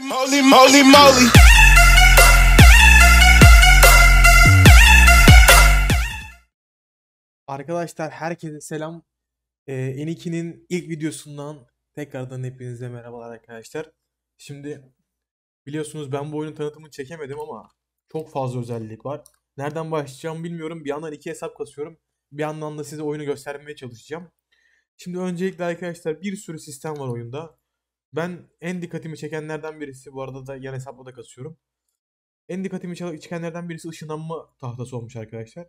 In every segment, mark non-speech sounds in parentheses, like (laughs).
Holy moly moly. Arkadaşlar herkese selam. Ee, Eniki'nin ilk videosundan tekrardan hepinize merhabalar arkadaşlar. Şimdi biliyorsunuz ben bu oyunun tanıtımını çekemedim ama çok fazla özellik var. Nereden başlayacağımı bilmiyorum. Bir yandan iki hesap kasıyorum. Bir yandan da size oyunu göstermeye çalışacağım. Şimdi öncelikle arkadaşlar bir sürü sistem var oyunda. Ben en dikkatimi çekenlerden birisi bu arada da yan hesapla da kasıyorum. En dikkatimi çekenlerden birisi ışınlanma tahtası olmuş arkadaşlar.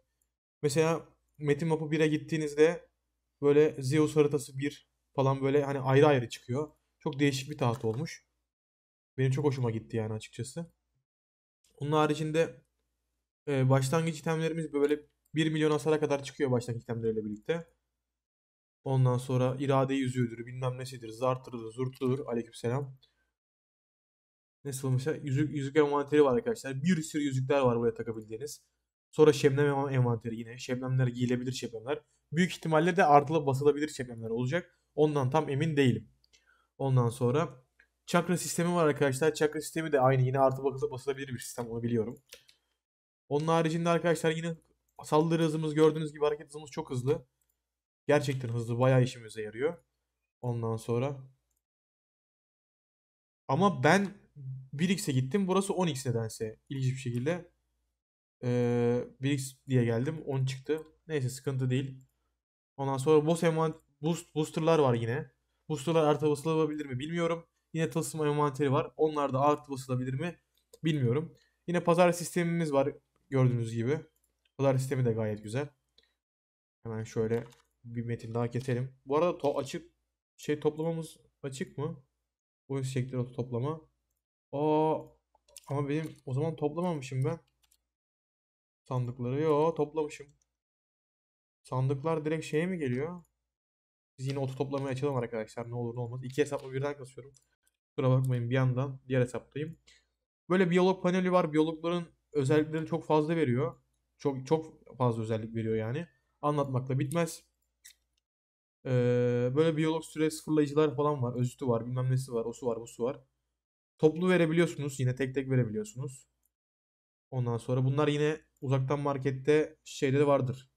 Mesela Metin Map'ı 1'e gittiğinizde böyle Zeus haritası 1 falan böyle hani ayrı ayrı çıkıyor. Çok değişik bir tahta olmuş. Benim çok hoşuma gitti yani açıkçası. Onun haricinde başlangıç itemlerimiz böyle 1 milyon hasara kadar çıkıyor başlangıç itemleriyle birlikte. Ondan sonra irade yüzüğüdür, bilmem nesidir, zartırdır, zurtudur. Aleykümselam. Ne sılmış? Yüzük, yüzük envanteri var arkadaşlar. Bir sürü yüzükler var buraya takabildiğiniz. Sonra şebnem envanteri yine. Şebnemler giyilebilir şebnemler. Büyük ihtimalle de artılı basılabilir şebnemler olacak. Ondan tam emin değilim. Ondan sonra çakra sistemi var arkadaşlar. Çakra sistemi de aynı yine artı basılabilir bir sistem onu biliyorum. Onun haricinde arkadaşlar yine saldırı hızımız gördüğünüz gibi hareket hızımız çok hızlı. Gerçekten hızlı bayağı işimize yarıyor. Ondan sonra. Ama ben 1x'e gittim. Burası 10x nedense. İlginç bir şekilde. Ee, 1x diye geldim. 10 çıktı. Neyse sıkıntı değil. Ondan sonra boss envant boost, boosterlar var yine. Boosterlar artı basılabilir mi bilmiyorum. Yine tılsım envanteri var. Onlar da artı basılabilir mi bilmiyorum. Yine pazar sistemimiz var gördüğünüz gibi. Pazar sistemi de gayet güzel. Hemen şöyle bir metin daha keselim. Bu arada to açıp şey toplamamız açık mı? Oyun şekli toplama. Aa ama benim o zaman toplamamışım ben. Sandıkları yo toplamışım. Sandıklar direkt şeye mi geliyor? Biz yine oto toplamaya açalım arkadaşlar ne olur ne olmaz. İki hesapla birden kasıyorum. Kusura bakmayın bir yandan diğer hesaptayım. Böyle biyolog paneli var. Biyologların özelliklerini çok fazla veriyor. Çok çok fazla özellik veriyor yani. Anlatmakla bitmez. Ee, böyle biyolog süre sıfırlayıcılar falan var. Özütü var, bilmem nesi var, o su var, bu su var. Toplu verebiliyorsunuz. Yine tek tek verebiliyorsunuz. Ondan sonra bunlar yine uzaktan markette şeyde de vardır.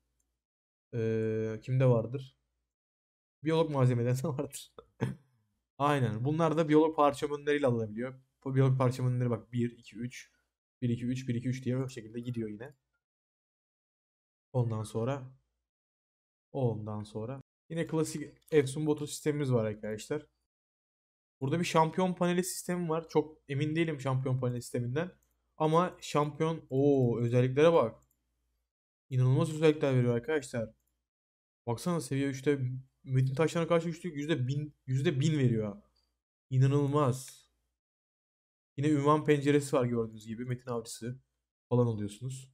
Ee, kimde vardır? Biyolog malzemeden de (laughs) vardır. Aynen. Bunlar da biyolog parçamönleriyle alınabiliyor. Biyolog parçamönleri bak 1, 2, 3. 1, 2, 3, 1, 2, 3 diye bu şekilde gidiyor yine. Ondan sonra. Ondan sonra. Yine klasik Efsun Botu sistemimiz var arkadaşlar. Burada bir şampiyon paneli sistemi var. Çok emin değilim şampiyon paneli sisteminden. Ama şampiyon o özelliklere bak. İnanılmaz özellikler veriyor arkadaşlar. Baksana seviye 3'te Metin taşlarına karşı güçlük %1000, %1000 veriyor. İnanılmaz. Yine ünvan penceresi var gördüğünüz gibi. Metin avcısı falan oluyorsunuz.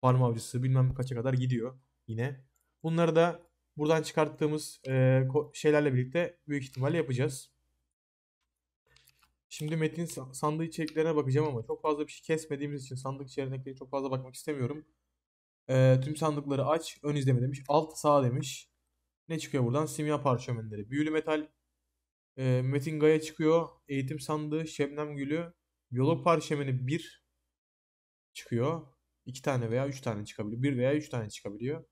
Farm avcısı bilmem kaça kadar gidiyor yine. Bunları da buradan çıkarttığımız e, şeylerle birlikte büyük ihtimalle yapacağız. Şimdi metin sandığı içeriklerine bakacağım ama çok fazla bir şey kesmediğimiz için sandık içeriklerine çok fazla bakmak istemiyorum. E, tüm sandıkları aç, ön izleme demiş, alt sağ demiş. Ne çıkıyor buradan? Simya parşömenleri. Büyülü metal e, Metin Gaya çıkıyor. Eğitim sandığı Şebnem Gülü. Biyolog parşömeni 1 çıkıyor. 2 tane veya 3 tane çıkabiliyor. 1 veya 3 tane çıkabiliyor.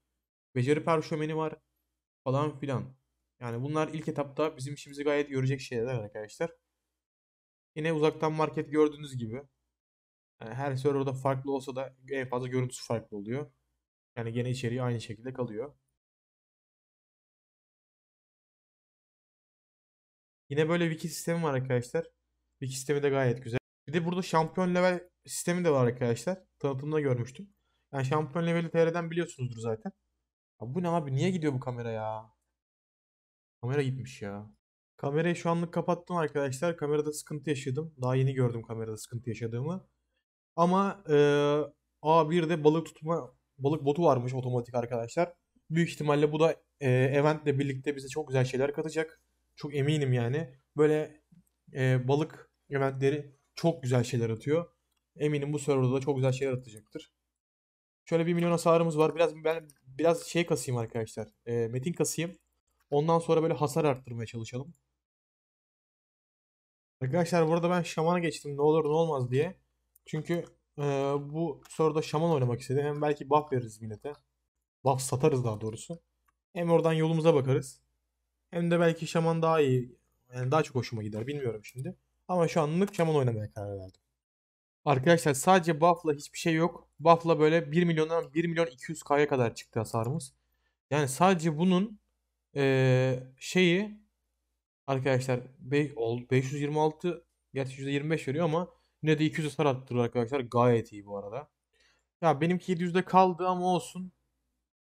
Beceri parşömeni var falan filan. Yani bunlar ilk etapta bizim işimizi gayet görecek şeyler arkadaşlar. Yine uzaktan market gördüğünüz gibi. her serverda farklı olsa da en fazla görüntüsü farklı oluyor. Yani gene içeriği aynı şekilde kalıyor. Yine böyle wiki sistemi var arkadaşlar. Wiki sistemi de gayet güzel. Bir de burada şampiyon level sistemi de var arkadaşlar. Tanıtımda görmüştüm. Yani şampiyon leveli TR'den biliyorsunuzdur zaten. Abi bu ne abi? Niye gidiyor bu kamera ya? Kamera gitmiş ya. Kamerayı şu anlık kapattım arkadaşlar. Kamerada sıkıntı yaşadım. Daha yeni gördüm kamerada sıkıntı yaşadığımı. Ama e, A1'de balık tutma balık botu varmış otomatik arkadaşlar. Büyük ihtimalle bu da e, eventle birlikte bize çok güzel şeyler katacak. Çok eminim yani. Böyle e, balık eventleri çok güzel şeyler atıyor. Eminim bu serverda da çok güzel şeyler atacaktır. Şöyle 1 milyon hasarımız var. Biraz ben biraz şey kasayım arkadaşlar. E, metin kasayım. Ondan sonra böyle hasar arttırmaya çalışalım. Arkadaşlar burada ben şamana geçtim ne olur ne olmaz diye. Çünkü e, bu soruda şaman oynamak istedi. Hem belki buff veririz millete. Buff satarız daha doğrusu. Hem oradan yolumuza bakarız. Hem de belki şaman daha iyi. Yani daha çok hoşuma gider bilmiyorum şimdi. Ama şu anlık şaman oynamaya karar verdim. Arkadaşlar sadece buff'la hiçbir şey yok. Buff'la böyle 1 milyondan 1 milyon 200 kya kadar çıktı hasarımız. Yani sadece bunun ee, şeyi arkadaşlar 526 gerçi %25 veriyor ama yine de 200 hasar attırıyor arkadaşlar. Gayet iyi bu arada. Ya benimki 700'de kaldı ama olsun.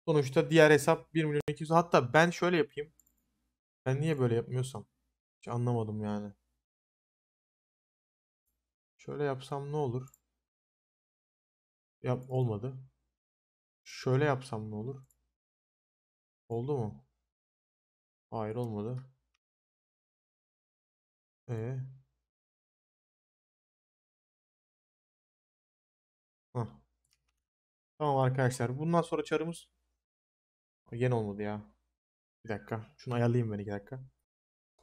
Sonuçta diğer hesap 1 milyon 200 hatta ben şöyle yapayım. Ben niye böyle yapmıyorsam hiç anlamadım yani. Şöyle yapsam ne olur? Yap olmadı. Şöyle yapsam ne olur? Oldu mu? Hayır olmadı. Ee. Tamam arkadaşlar. Bundan sonra çarımız yen olmadı ya. Bir dakika. Şunu ayarlayayım beni bir dakika.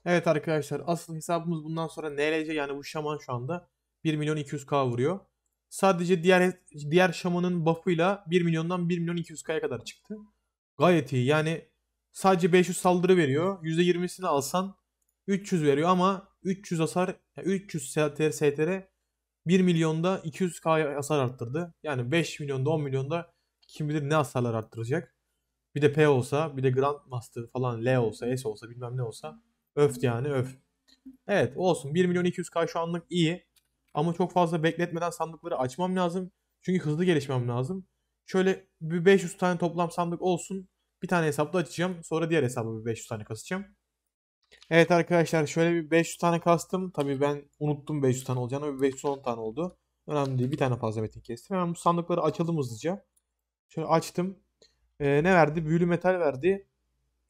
Evet arkadaşlar asıl hesabımız bundan sonra NLC yani bu şaman şu anda. 1 milyon 200k vuruyor. Sadece diğer diğer şamanın buff'ıyla 1 milyondan 1 milyon 200k'ya kadar çıktı. Gayet iyi. Yani sadece 500 saldırı veriyor. %20'sini alsan 300 veriyor ama 300 hasar 300 STR STR 1 milyonda 200k hasar arttırdı. Yani 5 milyonda 10 milyonda kim bilir ne hasarlar arttıracak. Bir de P olsa, bir de Grandmaster falan L olsa, S olsa bilmem ne olsa öf yani öf. Evet olsun 1 milyon 200k şu anlık iyi. Ama çok fazla bekletmeden sandıkları açmam lazım. Çünkü hızlı gelişmem lazım. Şöyle bir 500 tane toplam sandık olsun. Bir tane hesapta açacağım. Sonra diğer hesaba bir 500 tane kasacağım. Evet arkadaşlar şöyle bir 500 tane kastım. Tabii ben unuttum 500 tane olacağını. 510 tane oldu. Önemli değil. Bir tane fazla metin kestim. Hemen bu sandıkları açalım hızlıca. Şöyle açtım. Ee, ne verdi? Büyülü metal verdi.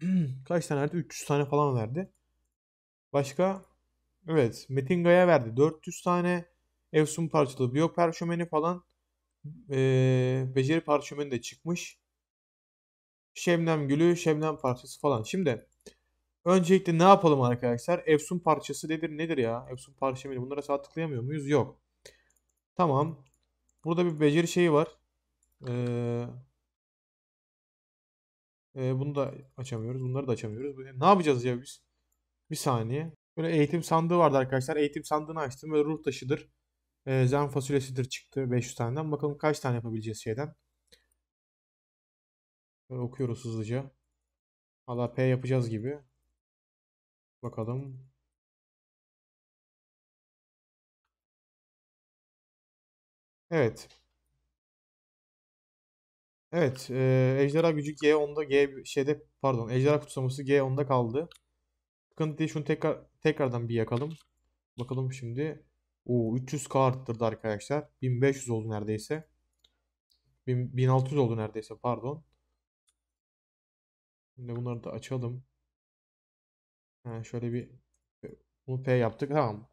(clears throat) Kaç tane verdi? 300 tane falan verdi. Başka? Evet. Metinga'ya verdi. 400 tane. Efsun parçalı biyo parşömeni falan e, beceri parşömeni de çıkmış. Şemnem gülü, şemnem parçası falan. Şimdi öncelikle ne yapalım arkadaşlar? Efsun parçası nedir nedir ya? Efsun parşömeni bunlara sağ tıklayamıyor muyuz? Yok. Tamam. Burada bir beceri şeyi var. Ee, e, bunu da açamıyoruz. Bunları da açamıyoruz. Ne yapacağız ya biz? Bir saniye. Böyle eğitim sandığı vardı arkadaşlar. Eğitim sandığını açtım. Böyle ruh taşıdır. E, zen fasulyesidir çıktı 500 taneden. Bakalım kaç tane yapabileceğiz şeyden. E, okuyoruz hızlıca. Valla P yapacağız gibi. Bakalım. Evet. Evet, e, ejderha gücü G10'da G şeyde pardon, ejderha kutsaması G10'da kaldı. Sıkıntı değil, şunu tekrar tekrardan bir yakalım. Bakalım şimdi Oo 300k arttırdı arkadaşlar. 1500 oldu neredeyse. 1600 oldu neredeyse pardon. Şimdi bunları da açalım. Ha, şöyle bir e, bunu P yaptık. Tamam.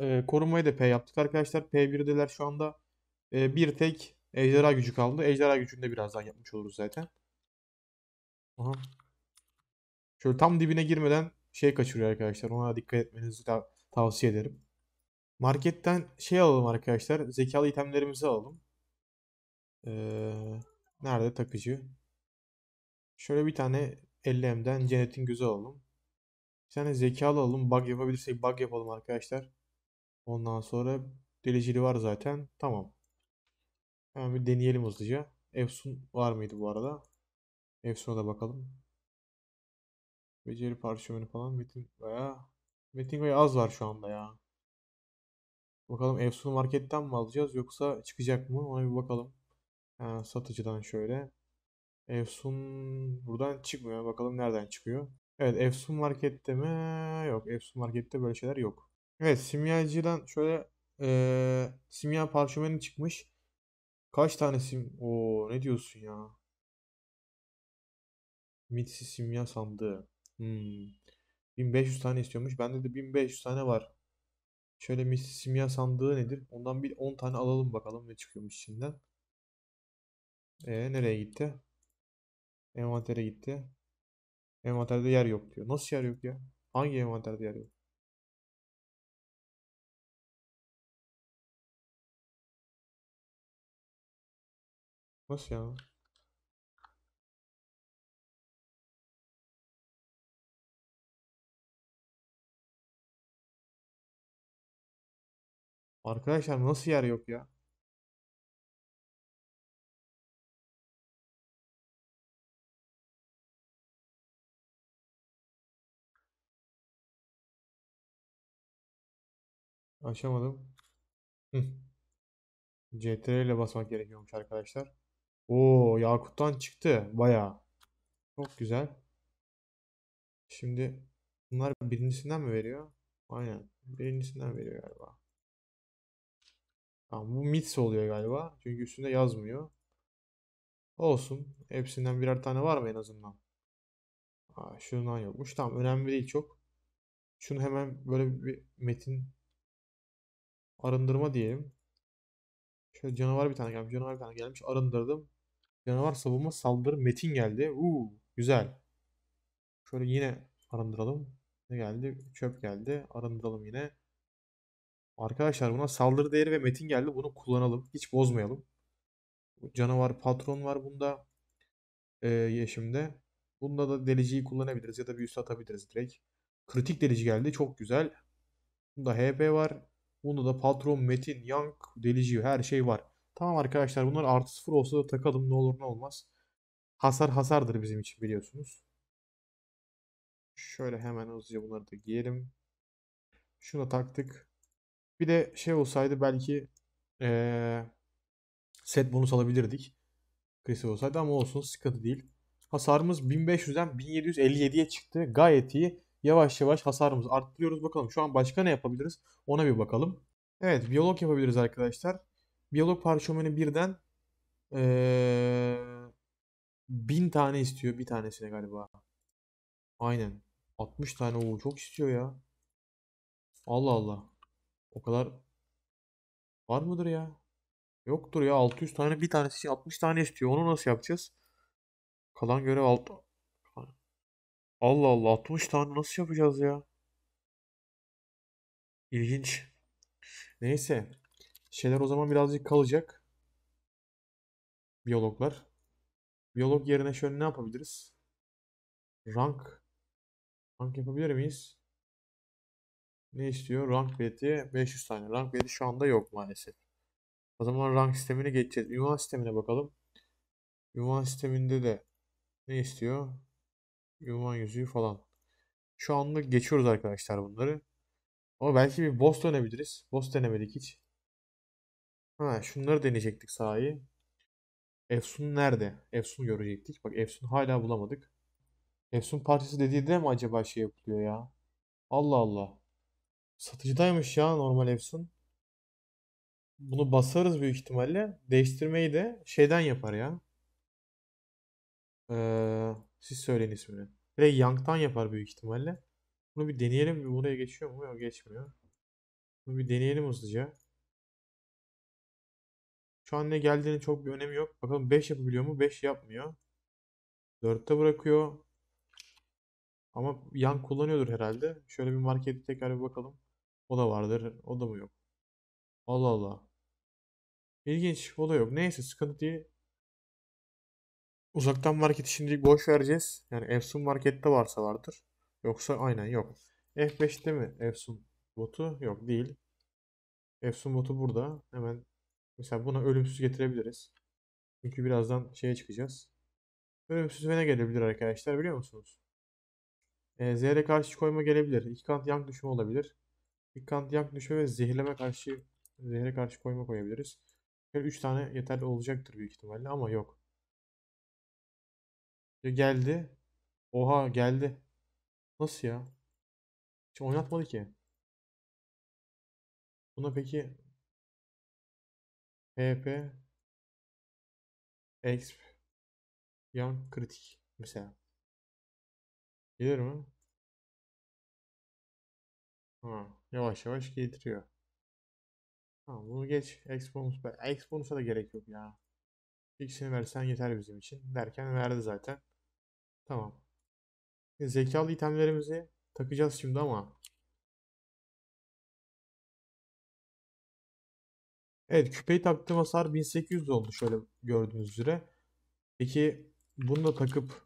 Ee, korumayı da P yaptık arkadaşlar. P1'deler şu anda. Ee, bir tek ejderha gücü kaldı. Ejderha gücünü de birazdan yapmış oluruz zaten. Aha. Şöyle tam dibine girmeden şey kaçırıyor arkadaşlar. Ona dikkat etmenizi tavsiye ederim. Marketten şey alalım arkadaşlar. Zekalı itemlerimizi alalım. Ee, nerede takıcı? Şöyle bir tane 50M'den Cennet'in gözü alalım. Bir tane zekalı alalım. Bug yapabilirsek bug yapalım arkadaşlar. Ondan sonra delicili var zaten. Tamam. Hemen bir deneyelim hızlıca. Efsun var mıydı bu arada? Efsun'a da bakalım. Beceri parşömeni falan. Metin veya Metin veya az var şu anda ya. Bakalım Efsun Market'ten mi alacağız yoksa çıkacak mı? Ona bir bakalım. Ha, satıcıdan şöyle. Efsun buradan çıkmıyor. Bakalım nereden çıkıyor. Evet Efsun Market'te mi? Yok Efsun Market'te böyle şeyler yok. Evet simyacıdan şöyle ee, simya parşömeni çıkmış. Kaç tane sim? o ne diyorsun ya? Mitsi simya sandığı. Hmm. 1500 tane istiyormuş. Bende de 1500 tane var. Şöyle mis simya sandığı nedir? Ondan bir 10 tane alalım bakalım ne çıkıyormuş içinden. E nereye gitti? Envantere gitti. Envanterde yer yok diyor. Nasıl yer yok ya? Hangi envanterde yer yok? Nasıl ya? Arkadaşlar nasıl yer yok ya? Açamadım. Hı. ile basmak gerekiyormuş arkadaşlar. Oo Yakut'tan çıktı baya. Çok güzel. Şimdi bunlar birincisinden mi veriyor? Aynen. Birincisinden veriyor galiba. Tamam bu Mits oluyor galiba. Çünkü üstünde yazmıyor. Olsun. Hepsinden birer tane var mı en azından? Aa, şundan yokmuş. Tamam önemli değil çok. Şunu hemen böyle bir metin arındırma diyelim. Şöyle canavar bir tane gelmiş. Canavar bir tane gelmiş. Arındırdım. Canavar savunma saldırı metin geldi. Uuu güzel. Şöyle yine arındıralım. Ne geldi? Çöp geldi. Arındıralım yine. Arkadaşlar buna saldırı değeri ve metin geldi. Bunu kullanalım. Hiç bozmayalım. Canavar patron var bunda. Ee, yeşimde. Bunda da deliciyi kullanabiliriz ya da bir üst atabiliriz direkt. Kritik delici geldi. Çok güzel. Bunda HP var. Bunda da patron, metin, yank, delici her şey var. Tamam arkadaşlar bunlar artı sıfır olsa da takalım ne olur ne olmaz. Hasar hasardır bizim için biliyorsunuz. Şöyle hemen hızlıca bunları da giyelim. Şunu taktık. Bir de şey olsaydı belki ee, set bonus alabilirdik. Chris olsaydı ama olsun sıkıntı değil. Hasarımız 1500'den 1757'ye çıktı. Gayet iyi. Yavaş yavaş hasarımız arttırıyoruz. Bakalım şu an başka ne yapabiliriz? Ona bir bakalım. Evet biyolog yapabiliriz arkadaşlar. Biyolog parşömeni birden ee, 1000 tane istiyor. Bir tanesine galiba. Aynen. 60 tane o çok istiyor ya. Allah Allah. O kadar var mıdır ya? Yoktur ya 600 tane bir tanesi 60 tane istiyor. Onu nasıl yapacağız? Kalan görev alt Allah Allah 60 tane nasıl yapacağız ya? İlginç. Neyse. Şeyler o zaman birazcık kalacak. Biyologlar. Biyolog yerine şöyle ne yapabiliriz? Rank. Rank yapabilir miyiz? ne istiyor? Rank bileti 500 tane. Rank bileti şu anda yok maalesef. O zaman rank sistemine geçeceğiz. Ünvan sistemine bakalım. Ünvan sisteminde de ne istiyor? Ünvan yüzüğü falan. Şu anlık geçiyoruz arkadaşlar bunları. Ama belki bir boss dönebiliriz. Boss denemedik hiç. Ha, şunları deneyecektik sahi. Efsun nerede? Efsun görecektik. Bak Efsun hala bulamadık. Efsun partisi dediği de mi acaba şey yapılıyor ya? Allah Allah. Satıcıdaymış ya normal Efsun. Bunu basarız büyük ihtimalle. Değiştirmeyi de şeyden yapar ya. Ee, siz söyleyin ismini. Direkt Young'dan yapar büyük ihtimalle. Bunu bir deneyelim. Bir buraya geçiyor mu? Yok geçmiyor. Bunu bir deneyelim hızlıca. Şu an ne geldiğinin çok bir önemi yok. Bakalım 5 yapabiliyor mu? 5 yapmıyor. 4'te bırakıyor. Ama yan kullanıyordur herhalde. Şöyle bir markete tekrar bir bakalım. O da vardır. O da mı yok? Allah Allah. İlginç. O da yok. Neyse sıkıntı değil. Uzaktan marketi şimdi boş vereceğiz. Yani Efsun markette varsa vardır. Yoksa aynen yok. F5'te mi Efsun botu? Yok değil. Efsun botu burada. Hemen mesela buna ölümsüz getirebiliriz. Çünkü birazdan şeye çıkacağız. Ölümsüz ne gelebilir arkadaşlar biliyor musunuz? E, ee, Z'ye karşı koyma gelebilir. İki kant yan düşme olabilir. Dikkat yak düşme ve zehirleme karşı zehre karşı koyma koyabiliriz. Şöyle 3 tane yeterli olacaktır büyük ihtimalle ama yok. Ya geldi. Oha geldi. Nasıl ya? Hiç oynatmadı ki. Buna peki PP Exp Young kritik mesela. Gelir mi? Ha yavaş yavaş getiriyor. Tamam bunu geç. Exponus, Exponus'a da gerek yok ya. İkisini versen yeter bizim için. Derken verdi zaten. Tamam. Zekalı itemlerimizi takacağız şimdi ama. Evet küpeyi taktığım hasar 1800 oldu şöyle gördüğünüz üzere. Peki bunu da takıp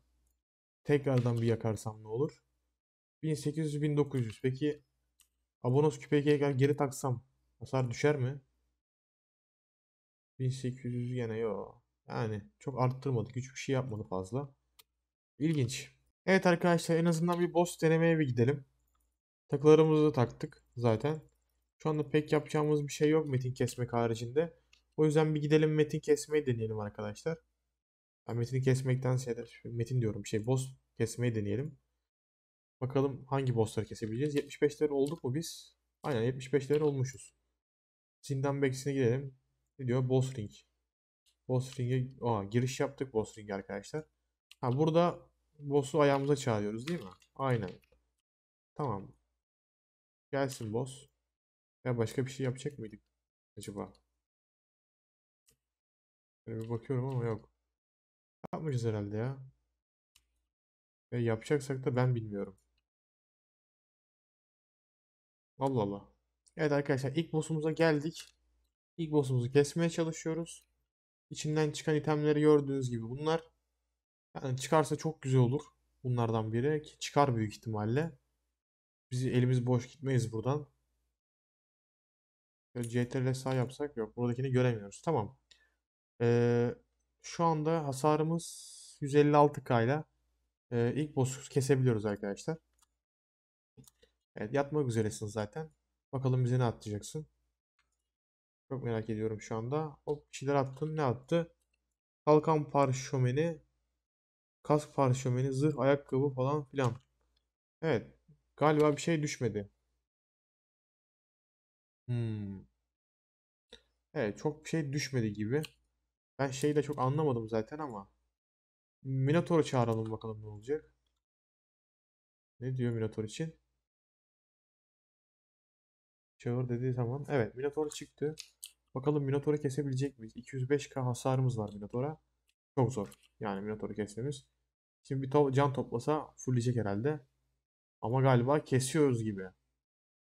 tekrardan bir yakarsam ne olur? 1800-1900 peki Abonos küpeyi geri taksam hasar düşer mi? 1800 gene yo. Yani çok arttırmadık. Hiçbir şey yapmadı fazla. İlginç. Evet arkadaşlar en azından bir boss denemeye bir gidelim. Takılarımızı taktık zaten. Şu anda pek yapacağımız bir şey yok metin kesmek haricinde. O yüzden bir gidelim metin kesmeyi deneyelim arkadaşlar. Ben metini kesmekten şeyler, metin diyorum şey boss kesmeyi deneyelim. Bakalım hangi bossları kesebileceğiz. 75 level olduk mu biz? Aynen 75 level olmuşuz. Zindan bekisine gidelim. Ne diyor? Boss Ring. Boss Ring'e Aa, giriş yaptık Boss Ring'e arkadaşlar. Ha burada boss'u ayağımıza çağırıyoruz değil mi? Aynen. Tamam. Gelsin boss. Ya başka bir şey yapacak mıydık acaba? Böyle bir bakıyorum ama yok. Yapmayacağız herhalde ya. Ya yapacaksak da ben bilmiyorum. Allah Allah. Evet arkadaşlar ilk boss'umuza geldik. İlk boss'umuzu kesmeye çalışıyoruz. İçinden çıkan itemleri gördüğünüz gibi bunlar. Yani çıkarsa çok güzel olur. Bunlardan biri ki çıkar büyük ihtimalle. Bizi elimiz boş gitmeyiz buradan. CTRL sağ yapsak yok. Buradakini göremiyoruz. Tamam. Ee, şu anda hasarımız 156k ile ee, ilk boss'u kesebiliyoruz arkadaşlar. Evet yatmak üzeresin zaten. Bakalım bize ne atlayacaksın Çok merak ediyorum şu anda. Hop bir şeyler attın. Ne attı? Kalkan parşömeni. Kask parşömeni. Zırh ayakkabı falan filan. Evet. Galiba bir şey düşmedi. Hmm. Evet çok bir şey düşmedi gibi. Ben şeyi de çok anlamadım zaten ama. Minotaur'u çağıralım bakalım ne olacak. Ne diyor Minotaur için? Çağır dediği zaman. Evet Minotaur çıktı. Bakalım Minotaur'u kesebilecek miyiz? 205k hasarımız var Minotaur'a. Çok zor. Yani Minotaur'u kesmemiz. Şimdi bir to can toplasa fullleyecek herhalde. Ama galiba kesiyoruz gibi.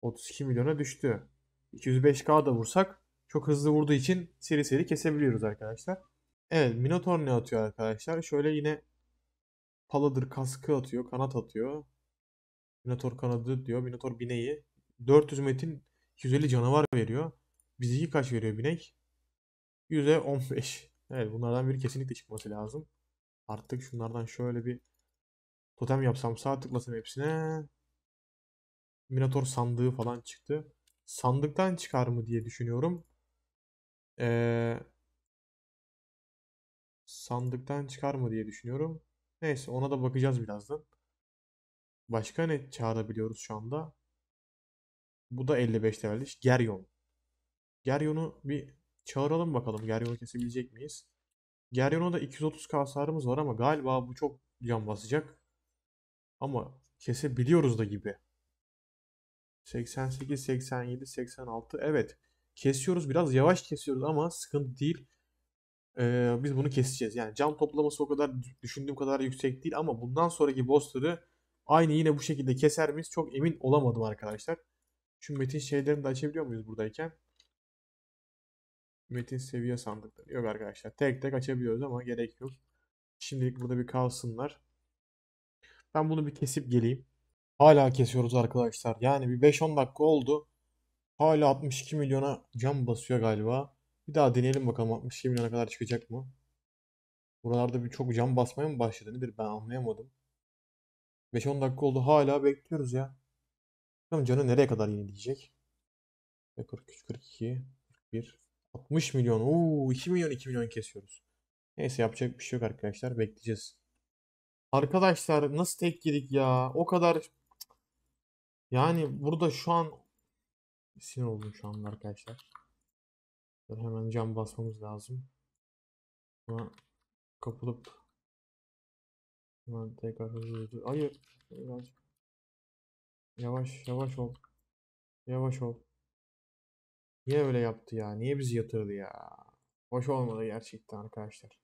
32 milyona düştü. 205k da vursak çok hızlı vurduğu için seri seri kesebiliyoruz arkadaşlar. Evet Minotaur ne atıyor arkadaşlar? Şöyle yine Paladır kaskı atıyor, kanat atıyor. Minotaur kanadı diyor. Minotaur bineği. 400 metin 250 canavar veriyor. Bizdeki kaç veriyor binek? 100'e 15. Evet bunlardan biri kesinlikle çıkması lazım. Artık şunlardan şöyle bir totem yapsam sağ tıklasam hepsine. Minator sandığı falan çıktı. Sandıktan çıkar mı diye düşünüyorum. Ee, sandıktan çıkar mı diye düşünüyorum. Neyse ona da bakacağız birazdan. Başka ne çağırabiliyoruz şu anda? Bu da 55 levelmiş. Geryon. Geryon'u bir çağıralım bakalım. Geryon'u kesebilecek miyiz? Geryon'a da 230k hasarımız var ama galiba bu çok can basacak. Ama kesebiliyoruz da gibi. 88, 87, 86. Evet. Kesiyoruz. Biraz yavaş kesiyoruz ama sıkıntı değil. Ee, biz bunu keseceğiz. Yani can toplaması o kadar düşündüğüm kadar yüksek değil ama bundan sonraki bossları aynı yine bu şekilde keser miyiz? Çok emin olamadım arkadaşlar. Şu metin şeylerini de açabiliyor muyuz buradayken? Metin seviye sandıkları. Yok arkadaşlar. Tek tek açabiliyoruz ama gerek yok. Şimdilik burada bir kalsınlar. Ben bunu bir kesip geleyim. Hala kesiyoruz arkadaşlar. Yani bir 5-10 dakika oldu. Hala 62 milyona cam basıyor galiba. Bir daha deneyelim bakalım 62 milyona kadar çıkacak mı? Buralarda bir çok cam basmaya mı başladı nedir ben anlayamadım. 5-10 dakika oldu hala bekliyoruz ya. Bakalım canı nereye kadar yenileyecek? 43, 42, 41, 60 milyon. Oo, 2 milyon 2 milyon kesiyoruz. Neyse yapacak bir şey yok arkadaşlar. Bekleyeceğiz. Arkadaşlar nasıl tek yedik ya? O kadar yani burada şu an sinir oldum şu an arkadaşlar. Hemen cam basmamız lazım. Ama kapılıp hemen tekrar hızlı Hayır. Birazcık Yavaş yavaş ol. Yavaş ol. Niye öyle yaptı ya? Niye bizi yatırdı ya? Hoş olmadı gerçekten arkadaşlar.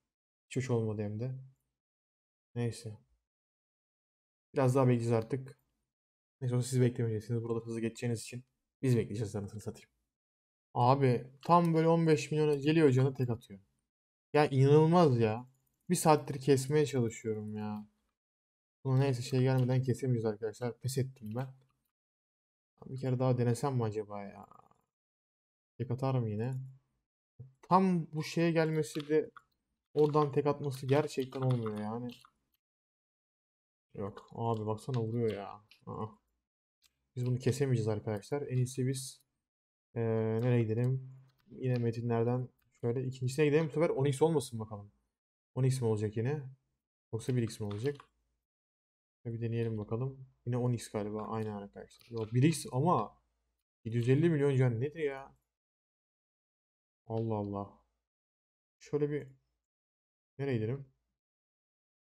Hiç hoş olmadı hem de. Neyse. Biraz daha bekleyeceğiz artık. Neyse onu siz beklemeyeceksiniz. Burada hızlı geçeceğiniz için. Biz bekleyeceğiz anasını satayım. Abi tam böyle 15 milyona geliyor canı tek atıyor. Ya inanılmaz ya. Bir saattir kesmeye çalışıyorum ya. Bunu neyse şey gelmeden kesemeyiz arkadaşlar. Pes ettim ben. Bir kere daha denesem mi acaba ya? Tek atar yine? Tam bu şeye gelmesi de oradan tek atması gerçekten olmuyor yani. Yok. Abi baksana vuruyor ya. Aa. Biz bunu kesemeyeceğiz arkadaşlar. En iyisi biz ee, nereye gidelim? Yine metinlerden şöyle ikincisine gidelim. Bu sefer 10x olmasın bakalım. 10x mi olacak yine? Yoksa 1x mi olacak? Bir deneyelim bakalım. Yine 10x galiba. aynı arkadaşlar. Yo 1x ama 750 milyon can nedir ya? Allah Allah. Şöyle bir nereye gidelim?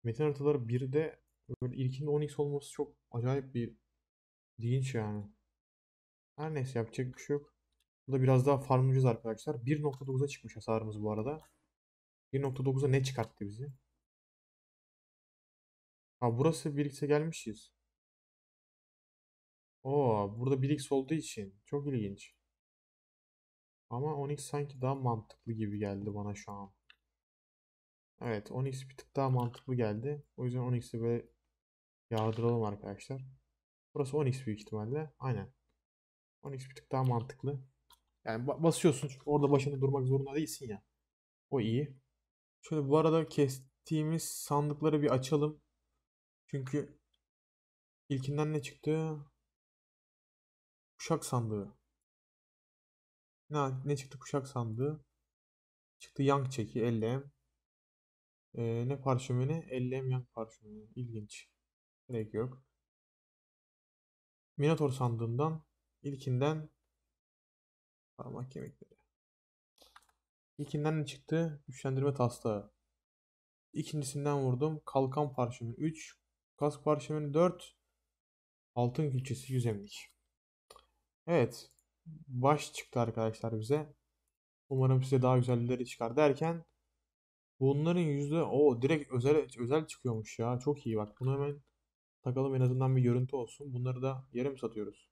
Metin haritaları 1'de böyle ilkinin 10x olması çok acayip bir dinç yani. Her neyse yapacak bir şey yok. Bu da biraz daha farm arkadaşlar. 1.9'a çıkmış hasarımız bu arada. 1.9'a ne çıkarttı bizi? Ha burası birlikte gelmişiz. Oo burada 1x olduğu için çok ilginç. Ama 10x sanki daha mantıklı gibi geldi bana şu an. Evet 10x bir tık daha mantıklı geldi. O yüzden 10x'i böyle yağdıralım arkadaşlar. Burası 10x büyük ihtimalle. Aynen. 10x bir tık daha mantıklı. Yani basıyorsun çünkü orada başında durmak zorunda değilsin ya. O iyi. Şöyle bu arada kestiğimiz sandıkları bir açalım. Çünkü ilkinden ne çıktı? Kuşak sandığı. Ne, ne çıktı kuşak sandığı? Çıktı yang çeki Ellem. Ee, ne parşömeni? 50M yang parşömeni. İlginç. Gerek yok. Minator sandığından ilkinden parmak yemekleri. İlkinden ne çıktı? Güçlendirme taslağı. İkincisinden vurdum. Kalkan parşömen. 3. Kask parşömeni 4. Altın külçesi 100 emlik. Evet. Baş çıktı arkadaşlar bize. Umarım size daha güzelleri çıkar derken bunların yüzde o direkt özel özel çıkıyormuş ya. Çok iyi bak. Bunu hemen takalım en azından bir görüntü olsun. Bunları da yarım satıyoruz.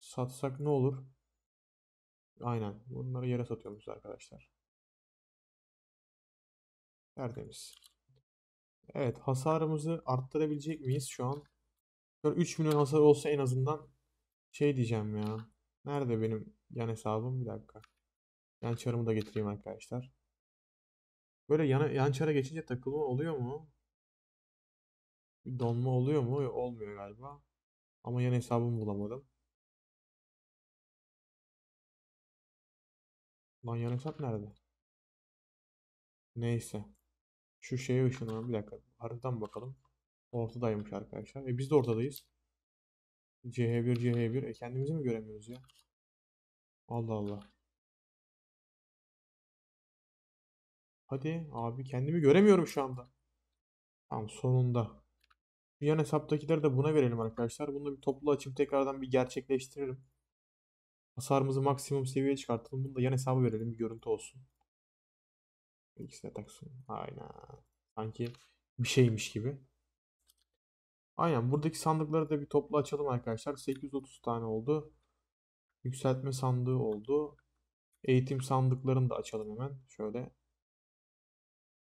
Satsak ne olur? Aynen. Bunları yere satıyoruz arkadaşlar. Tertemiz. Evet hasarımızı arttırabilecek miyiz şu an? 3 milyon hasar olsa en azından şey diyeceğim ya. Nerede benim yan hesabım? Bir dakika. Yan çarımı da getireyim arkadaşlar. Böyle yan yan çara geçince takılma oluyor mu? Bir donma oluyor mu? Olmuyor galiba. Ama yan hesabımı bulamadım. Lan yan hesap nerede? Neyse. Şu şeye ışınlanalım. Bir dakika. Haritadan bakalım. Ortadaymış arkadaşlar. E biz de ortadayız. CH1, CH1. E kendimizi mi göremiyoruz ya? Allah Allah. Hadi abi kendimi göremiyorum şu anda. Tamam sonunda. Yan hesaptakileri de buna verelim arkadaşlar. Bunu bir toplu açıp tekrardan bir gerçekleştirelim. Hasarımızı maksimum seviyeye çıkartalım. Bunu da yan hesabı verelim bir görüntü olsun. İkisine taksun. Aynen. Sanki bir şeymiş gibi. Aynen buradaki sandıkları da bir toplu açalım arkadaşlar. 830 tane oldu. Yükseltme sandığı oldu. Eğitim sandıklarını da açalım hemen. Şöyle.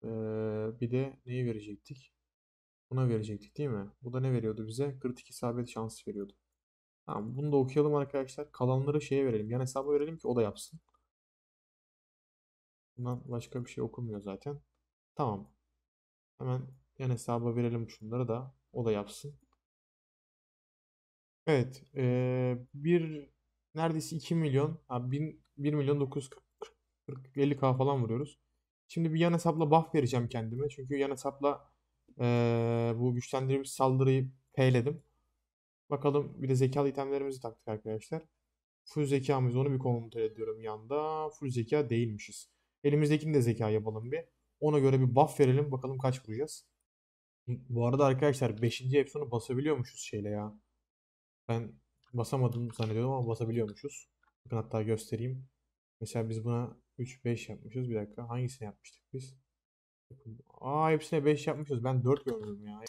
Ee, bir de neyi verecektik? Buna verecektik değil mi? Bu da ne veriyordu bize? Kritik isabet şansı veriyordu. Tamam bunu da okuyalım arkadaşlar. Kalanları şeye verelim. Yani hesaba verelim ki o da yapsın. Bundan başka bir şey okumuyor zaten. Tamam. Hemen yan hesaba verelim şunları da o da yapsın. Evet. Ee, bir neredeyse 2 milyon ha, bin, 1 milyon 940-50k falan vuruyoruz. Şimdi bir yan hesapla buff vereceğim kendime. Çünkü yan hesapla ee, bu güçlendirilmiş saldırıyı peyledim. Bakalım bir de zekalı itemlerimizi taktık arkadaşlar. Full zekamız onu bir kontrol ediyorum yanda. Full zeka değilmişiz. Elimizdekini de zeka yapalım bir. Ona göre bir buff verelim. Bakalım kaç vuracağız. Bu arada arkadaşlar 5. Epson'u basabiliyormuşuz şeyle ya. Ben basamadım zannediyordum ama basabiliyormuşuz. Bakın hatta göstereyim. Mesela biz buna 3-5 yapmışız. Bir dakika hangisini yapmıştık biz? Aa hepsine 5 yapmışız. Ben 4 gördüm ya.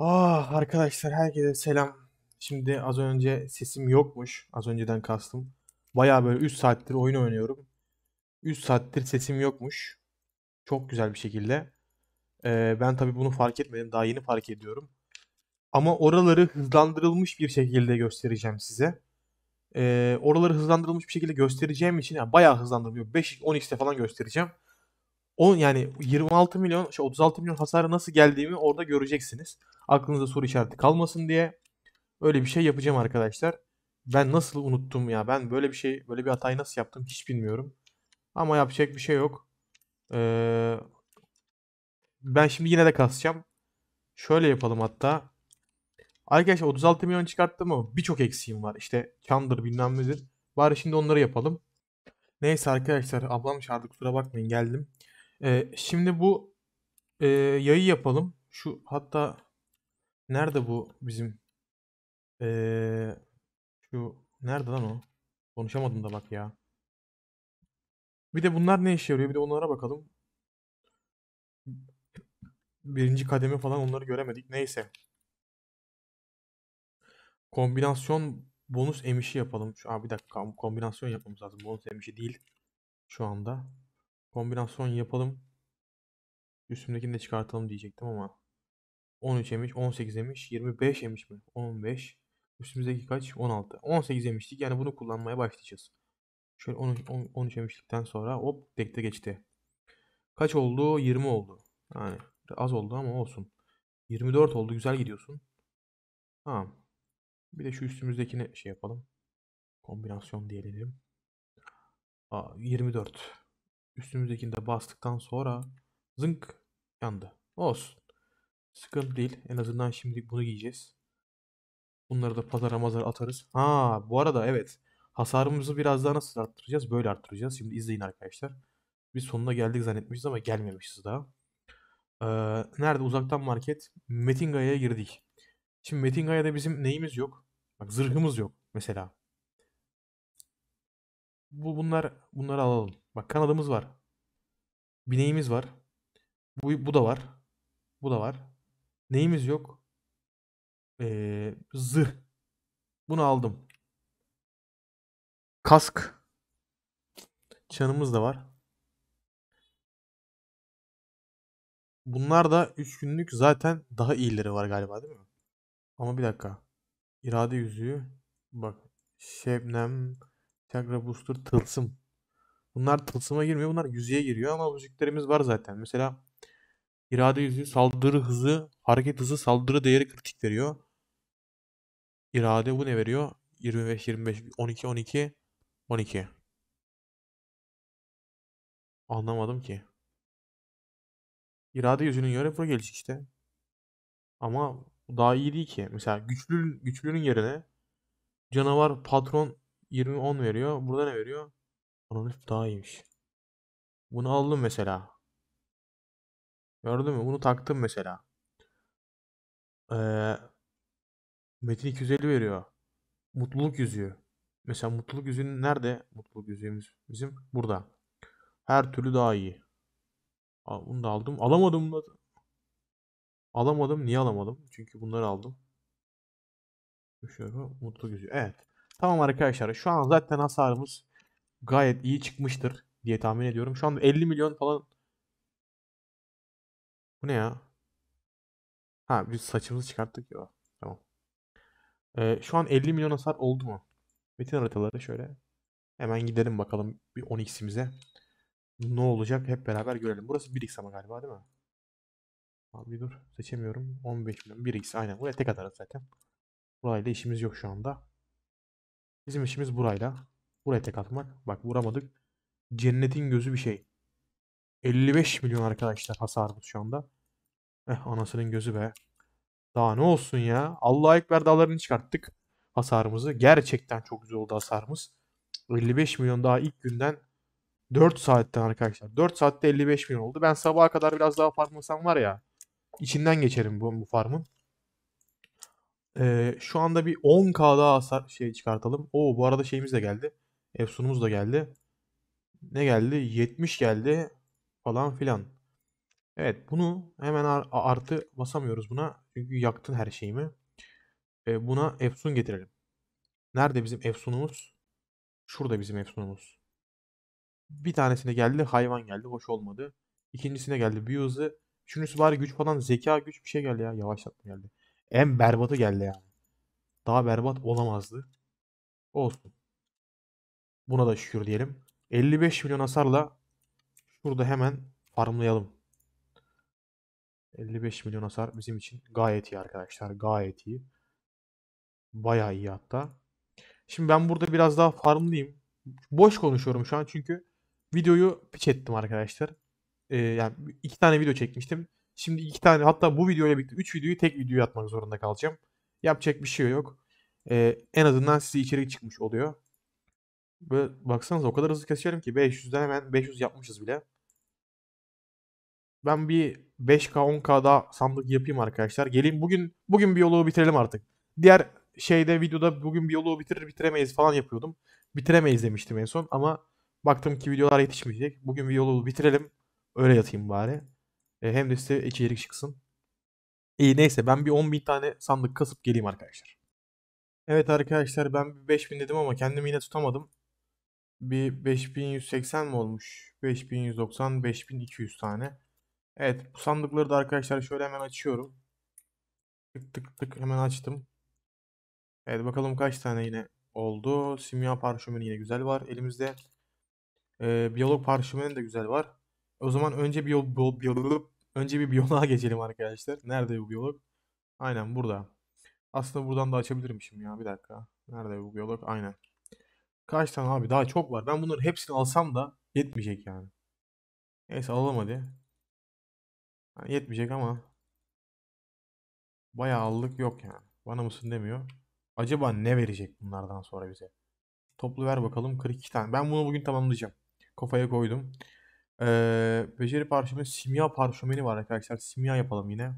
Ah arkadaşlar herkese selam. Şimdi az önce sesim yokmuş. Az önceden kastım. Baya böyle 3 saattir oyun oynuyorum. 3 saattir sesim yokmuş. Çok güzel bir şekilde. Ee, ben tabi bunu fark etmedim. Daha yeni fark ediyorum. Ama oraları hızlandırılmış bir şekilde göstereceğim size. Ee, oraları hızlandırılmış bir şekilde göstereceğim için yani bayağı hızlandırılıyor. 5-10x'te falan göstereceğim. 10 yani 26 milyon şey 36 milyon hasara nasıl geldiğimi orada göreceksiniz. Aklınızda soru işareti kalmasın diye öyle bir şey yapacağım arkadaşlar. Ben nasıl unuttum ya? Ben böyle bir şey, böyle bir hatayı nasıl yaptım hiç bilmiyorum. Ama yapacak bir şey yok. Ee, ben şimdi yine de kasacağım. Şöyle yapalım hatta. Arkadaşlar 36 milyon çıkarttım ama birçok eksiğim var. İşte Chandler, bilmem nedir. Bari şimdi onları yapalım. Neyse arkadaşlar ablam çağırdı kusura bakmayın geldim. Ee, şimdi bu e, yayı yapalım. Şu hatta nerede bu bizim ee, şu nerede lan o? Konuşamadım da bak ya. Bir de bunlar ne işe yarıyor? Bir de onlara bakalım. Birinci kademe falan onları göremedik. Neyse. Kombinasyon bonus emişi yapalım. Şu, aa, bir dakika kombinasyon yapmamız lazım. Bonus emişi değil şu anda. Kombinasyon yapalım. Üstümdekini de çıkartalım diyecektim ama. 13 emiş, 18 emiş, 25 emiş mi? 15. Üstümüzdeki kaç? 16. 18 emiştik yani bunu kullanmaya başlayacağız. Şöyle 13, 13 emişlikten sonra hop tekte geçti. Kaç oldu? 20 oldu. Yani az oldu ama olsun. 24 oldu güzel gidiyorsun. Tamam. Bir de şu üstümüzdekini şey yapalım. Kombinasyon diyelim. Aa, 24 üstümüzdekinde bastıktan sonra zınk yandı. Olsun. Sıkıntı değil. En azından şimdilik bunu giyeceğiz. Bunları da pazara mazara atarız. Ha bu arada evet. Hasarımızı biraz daha nasıl arttıracağız? Böyle arttıracağız. Şimdi izleyin arkadaşlar. Biz sonuna geldik zannetmişiz ama gelmemişiz daha. Ee, nerede? Uzaktan market. Metinga'ya girdik. Şimdi Metinga'ya da bizim neyimiz yok. Bak zırhımız yok mesela bu bunlar bunları alalım. Bak kanadımız var. Bineğimiz var. Bu, bu da var. Bu da var. Neyimiz yok? Ee, zırh. Bunu aldım. Kask. Çanımız da var. Bunlar da 3 günlük zaten daha iyileri var galiba değil mi? Ama bir dakika. İrade yüzüğü. Bak. Şebnem. Chakra Booster, Tılsım. Bunlar tılsıma girmiyor. Bunlar yüzeye giriyor ama müziklerimiz var zaten. Mesela irade yüzüğü saldırı hızı, hareket hızı, saldırı değeri kritik veriyor. İrade bu ne veriyor? 25, 25, 12, 12, 12. Anlamadım ki. İrade yüzünün yöre pro gelecek işte. Ama daha iyi değil ki. Mesela güçlünün, güçlünün yerine canavar patron 20 10 veriyor. Burada ne veriyor? Anonif daha iyiymiş. Bunu aldım mesela. Gördün mü? Bunu taktım mesela. Ee, metin 250 veriyor. Mutluluk yüzüğü. Mesela mutluluk yüzüğü nerede? Mutluluk yüzüğümüz bizim burada. Her türlü daha iyi. Bunu da aldım. Alamadım da. Alamadım. Niye alamadım? Çünkü bunları aldım. Şöyle mutluluk yüzüğü. Evet. Tamam arkadaşlar şu an zaten hasarımız gayet iyi çıkmıştır diye tahmin ediyorum. Şu anda 50 milyon falan. Bu ne ya? Ha biz saçımızı çıkarttık ya. Tamam. Ee, şu an 50 milyon hasar oldu mu? Metin haritaları şöyle. Hemen gidelim bakalım bir 10x'imize. Ne olacak hep beraber görelim. Burası 1x ama galiba değil mi? Abi dur seçemiyorum. 15 milyon 1x aynen. Buraya tek atarız zaten. Burayla işimiz yok şu anda. Bizim işimiz burayla. Buraya tek atmak. Bak vuramadık. Cennetin gözü bir şey. 55 milyon arkadaşlar hasarımız şu anda. Eh anasının gözü be. Daha ne olsun ya. Allah'a ekber dağlarını çıkarttık. Hasarımızı. Gerçekten çok güzel oldu hasarımız. 55 milyon daha ilk günden 4 saatten arkadaşlar. 4 saatte 55 milyon oldu. Ben sabaha kadar biraz daha farmlasam var ya. İçinden geçerim bu, bu farmın. Ee, şu anda bir 10k daha hasar şey çıkartalım. Oo bu arada şeyimiz de geldi. Efsunumuz da geldi. Ne geldi? 70 geldi falan filan. Evet bunu hemen ar artı basamıyoruz buna. Çünkü yaktın her şeyimi. Ee, buna Efsun getirelim. Nerede bizim Efsunumuz? Şurada bizim Efsunumuz. Bir tanesine geldi hayvan geldi. Hoş olmadı. İkincisine geldi bir hızı. Üçüncüsü bari güç falan zeka güç bir şey geldi ya. Yavaşlatma geldi. En berbatı geldi yani. Daha berbat olamazdı. Olsun. Buna da şükür diyelim. 55 milyon hasarla şurada hemen farmlayalım. 55 milyon hasar bizim için gayet iyi arkadaşlar. Gayet iyi. Bayağı iyi hatta. Şimdi ben burada biraz daha farmlayayım. Boş konuşuyorum şu an çünkü videoyu piç ettim arkadaşlar. Ee, yani iki tane video çekmiştim. Şimdi iki tane hatta bu videoyla birlikte üç videoyu tek video atmak zorunda kalacağım. Yapacak bir şey yok. Ee, en azından size içerik çıkmış oluyor. Böyle baksanıza o kadar hızlı kesiyorum ki 500'den hemen 500 yapmışız bile. Ben bir 5K 10K daha sandık yapayım arkadaşlar. Gelin bugün bugün bir yolu bitirelim artık. Diğer şeyde videoda bugün bir yolu bitirir bitiremeyiz falan yapıyordum. Bitiremeyiz demiştim en son ama baktım ki videolar yetişmeyecek. Bugün bir yolu bitirelim. Öyle yatayım bari. E, hem de size içerik çıksın. İyi neyse ben bir 10.000 tane sandık kasıp geleyim arkadaşlar. Evet arkadaşlar ben 5000 dedim ama kendimi yine tutamadım. Bir 5180 mi olmuş? 5190, 5200 tane. Evet bu sandıkları da arkadaşlar şöyle hemen açıyorum. Tık tık tık hemen açtım. Evet bakalım kaç tane yine oldu. Simya parşömeni yine güzel var elimizde. Ee, biyolog parşömeni de güzel var. O zaman önce bir yol, biyolog, biyolog, önce bir biyoloğa (laughs) geçelim arkadaşlar. Nerede bu biyolog? Aynen burada. Aslında buradan da açabilirmişim ya. Bir dakika. Nerede bu biyolog? Aynen. Kaç tane abi? Daha çok var. Ben bunların hepsini alsam da yetmeyecek yani. Neyse alalım hadi. Yani yetmeyecek ama bayağı aldık yok yani. Bana mısın demiyor. Acaba ne verecek bunlardan sonra bize? Toplu ver bakalım 42 tane. Ben bunu bugün tamamlayacağım. Kafaya koydum. Ee, beceri parşömeni, simya parşömeni var arkadaşlar. Simya yapalım yine.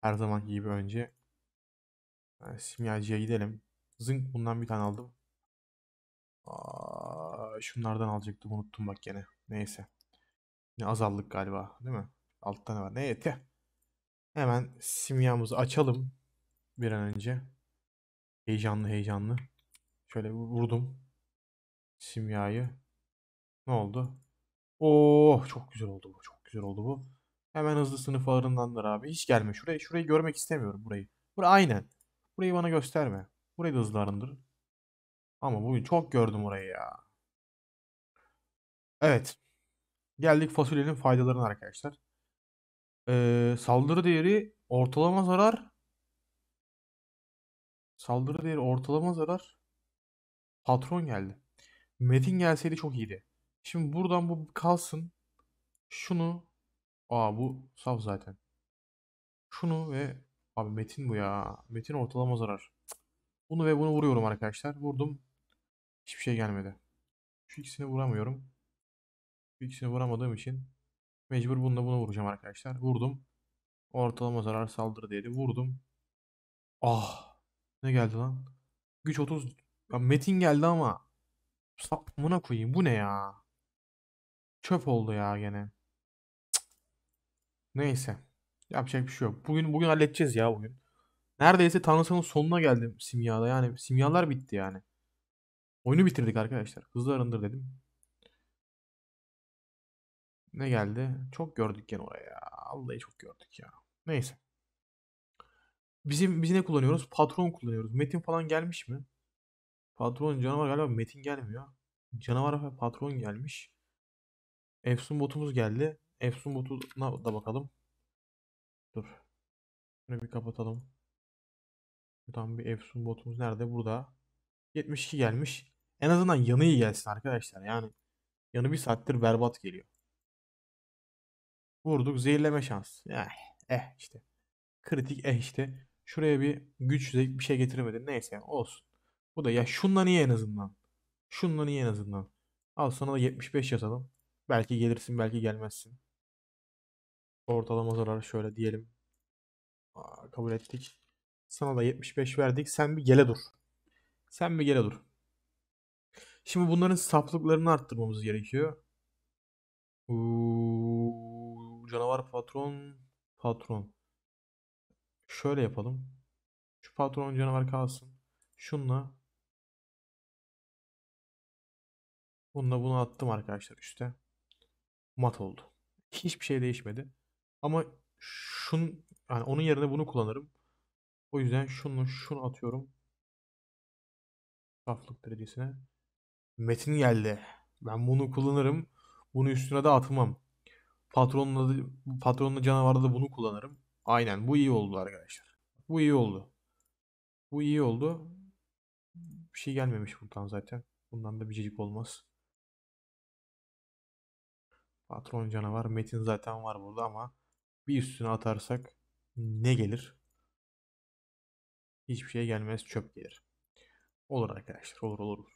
Her zamanki gibi önce. Yani simyacıya gidelim. Zınk bundan bir tane aldım. Aa, şunlardan alacaktım unuttum bak gene. Neyse. Ne azallık galiba değil mi? Altta ne var. Ne yeti? Hemen simyamızı açalım. Bir an önce. Heyecanlı heyecanlı. Şöyle vurdum. Simyayı. Ne oldu? Oh çok güzel oldu bu. Çok güzel oldu bu. Hemen hızlı sınıflarındandır abi. Hiç gelme şuraya. Şurayı görmek istemiyorum burayı. Burayı aynen. Burayı bana gösterme. Burayı da hızlı arındır. Ama bugün çok gördüm orayı ya. Evet. Geldik fasulyenin faydalarına arkadaşlar. Ee, saldırı değeri ortalama zarar. Saldırı değeri ortalama zarar. Patron geldi. Metin gelseydi çok iyiydi. Şimdi buradan bu kalsın. Şunu. Aa bu saf zaten. Şunu ve abi Metin bu ya. Metin ortalama zarar. Bunu ve bunu vuruyorum arkadaşlar. Vurdum. Hiçbir şey gelmedi. Şu ikisini vuramıyorum. Şu ikisini vuramadığım için mecbur bununla bunu vuracağım arkadaşlar. Vurdum. Ortalama zarar saldırı dedi. Vurdum. Ah. Ne geldi lan? Güç 30. Ya Metin geldi ama. Sapmına koyayım. Bu ne ya? Çöp oldu ya gene. Cık. Neyse. Yapacak bir şey yok. Bugün bugün halledeceğiz ya bugün. Neredeyse Tanrısal'ın sonuna geldim simyada. Yani simyalar bitti yani. Oyunu bitirdik arkadaşlar. Hızlı arındır dedim. Ne geldi? Çok gördük gene oraya ya. Vallahi çok gördük ya. Neyse. Bizim biz ne kullanıyoruz? Patron kullanıyoruz. Metin falan gelmiş mi? Patron canavar galiba Metin gelmiyor. Canavar ve patron gelmiş. Efsun botumuz geldi. Efsun botuna da bakalım. Dur. Şunu bir kapatalım. Buradan bir Efsun botumuz nerede? Burada. 72 gelmiş. En azından yanı iyi gelsin arkadaşlar. Yani yanı bir saattir berbat geliyor. Vurduk. Zehirleme şans. Eh, eh işte. Kritik eh işte. Şuraya bir güç zevk bir şey getirmedi. Neyse olsun. Bu da ya şundan iyi en azından. Şundan iyi en azından. Al sana da 75 yazalım. Belki gelirsin belki gelmezsin. Ortalama zararı şöyle diyelim. Aa, kabul ettik. Sana da 75 verdik. Sen bir gele dur. Sen bir gele dur. Şimdi bunların saflıklarını arttırmamız gerekiyor. Uuu, canavar patron. Patron. Şöyle yapalım. Şu patron canavar kalsın. Şunla. Bununla bunu attım arkadaşlar işte mat oldu. Hiçbir şey değişmedi. Ama şun yani onun yerine bunu kullanırım. O yüzden şunu şunu atıyorum. Saflık derecesine. Metin geldi. Ben bunu kullanırım. Bunu üstüne de atmam. Patronla, patronla canavarda da bunu kullanırım. Aynen bu iyi oldu arkadaşlar. Bu iyi oldu. Bu iyi oldu. Bir şey gelmemiş buradan zaten. Bundan da bir cecik olmaz. Patron canavar Metin zaten var burada ama bir üstüne atarsak ne gelir? Hiçbir şey gelmez çöp gelir. Olur arkadaşlar olur olur olur.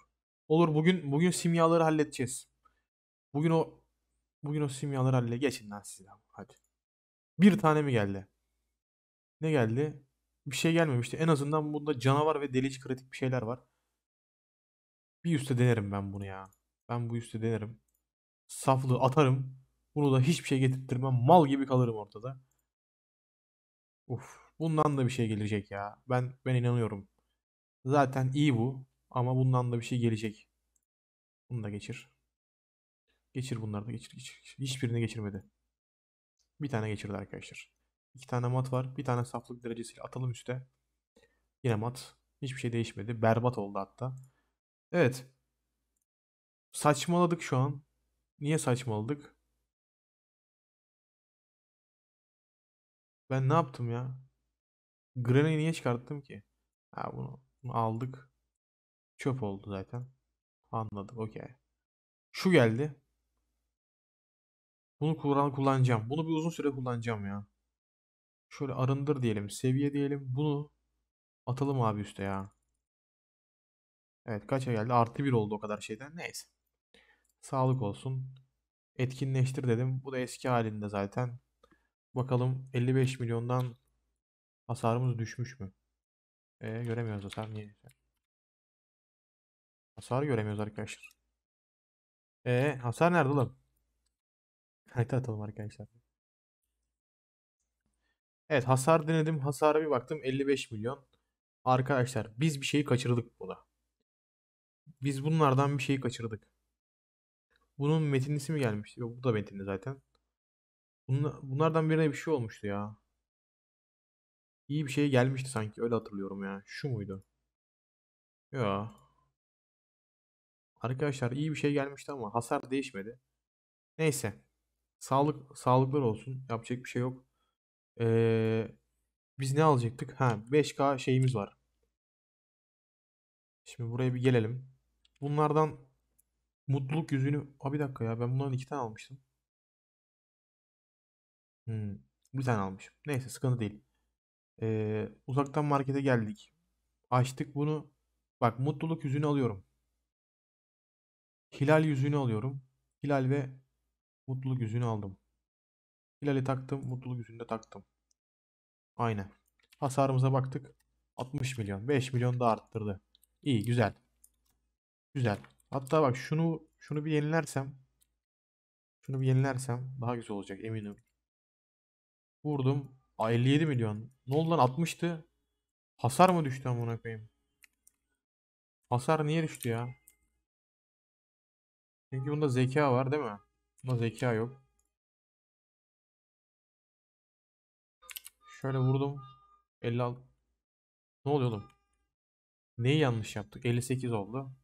Olur bugün bugün simyaları halledeceğiz. Bugün o bugün o simyaları halle geçin lan siz hadi. Bir tane mi geldi? Ne geldi? Bir şey gelmemişti. En azından bunda canavar ve delici kritik bir şeyler var. Bir üstte denerim ben bunu ya. Ben bu üstte denerim saflığı atarım. Bunu da hiçbir şey getirttirmem. Mal gibi kalırım ortada. Uf, bundan da bir şey gelecek ya. Ben ben inanıyorum. Zaten iyi bu ama bundan da bir şey gelecek. Bunu da geçir. Geçir bunları da geçir, geçir. geçir. Hiçbirini geçirmedi. Bir tane geçirdi arkadaşlar. İki tane mat var. Bir tane saflık derecesiyle atalım üste. Yine mat. Hiçbir şey değişmedi. Berbat oldu hatta. Evet. Saçmaladık şu an. Niye saçmaladık? Ben ne yaptım ya? Granny'i niye çıkarttım ki? Ha bunu, bunu aldık. Çöp oldu zaten. Anladım okey. Şu geldi. Bunu kullan kullanacağım. Bunu bir uzun süre kullanacağım ya. Şöyle arındır diyelim. Seviye diyelim. Bunu atalım abi üste ya. Evet kaça geldi? Artı bir oldu o kadar şeyden. Neyse. Sağlık olsun. Etkinleştir dedim. Bu da eski halinde zaten. Bakalım 55 milyondan hasarımız düşmüş mü? Ee, göremiyoruz hasar. Niye? Hasar göremiyoruz arkadaşlar. Ee, hasar nerede oğlum? Haydi atalım arkadaşlar. Evet hasar denedim. Hasara bir baktım 55 milyon. Arkadaşlar biz bir şeyi kaçırdık burada. Biz bunlardan bir şeyi kaçırdık. Bunun metinlisi mi gelmişti? Yok bu da metinli zaten. Bunla, bunlardan birine bir şey olmuştu ya. İyi bir şey gelmişti sanki. Öyle hatırlıyorum ya. Şu muydu? Ya. Arkadaşlar iyi bir şey gelmişti ama hasar değişmedi. Neyse. Sağlık sağlıklar olsun. Yapacak bir şey yok. Ee, biz ne alacaktık? Ha 5K şeyimiz var. Şimdi buraya bir gelelim. Bunlardan Mutluluk yüzüğünü... ha bir dakika ya ben bunların iki tane almıştım. Hmm, bir tane almışım. Neyse sıkıntı değil. Ee, uzaktan markete geldik. Açtık bunu. Bak mutluluk yüzüğünü alıyorum. Hilal yüzüğünü alıyorum. Hilal ve mutluluk yüzüğünü aldım. Hilal'i taktım. Mutluluk yüzüğünü de taktım. Aynen. Hasarımıza baktık. 60 milyon. 5 milyon da arttırdı. İyi güzel. Güzel. Hatta bak şunu şunu bir yenilersem şunu bir yenilersem daha güzel olacak eminim. Vurdum. 57 milyon. Ne oldu lan 60'tı. Hasar mı düştü amına koyayım? Hasar niye düştü ya? Çünkü bunda zeka var değil mi? Bunda zeka yok. Şöyle vurdum. 56. Ne oluyor oğlum? Neyi yanlış yaptık? 58 oldu.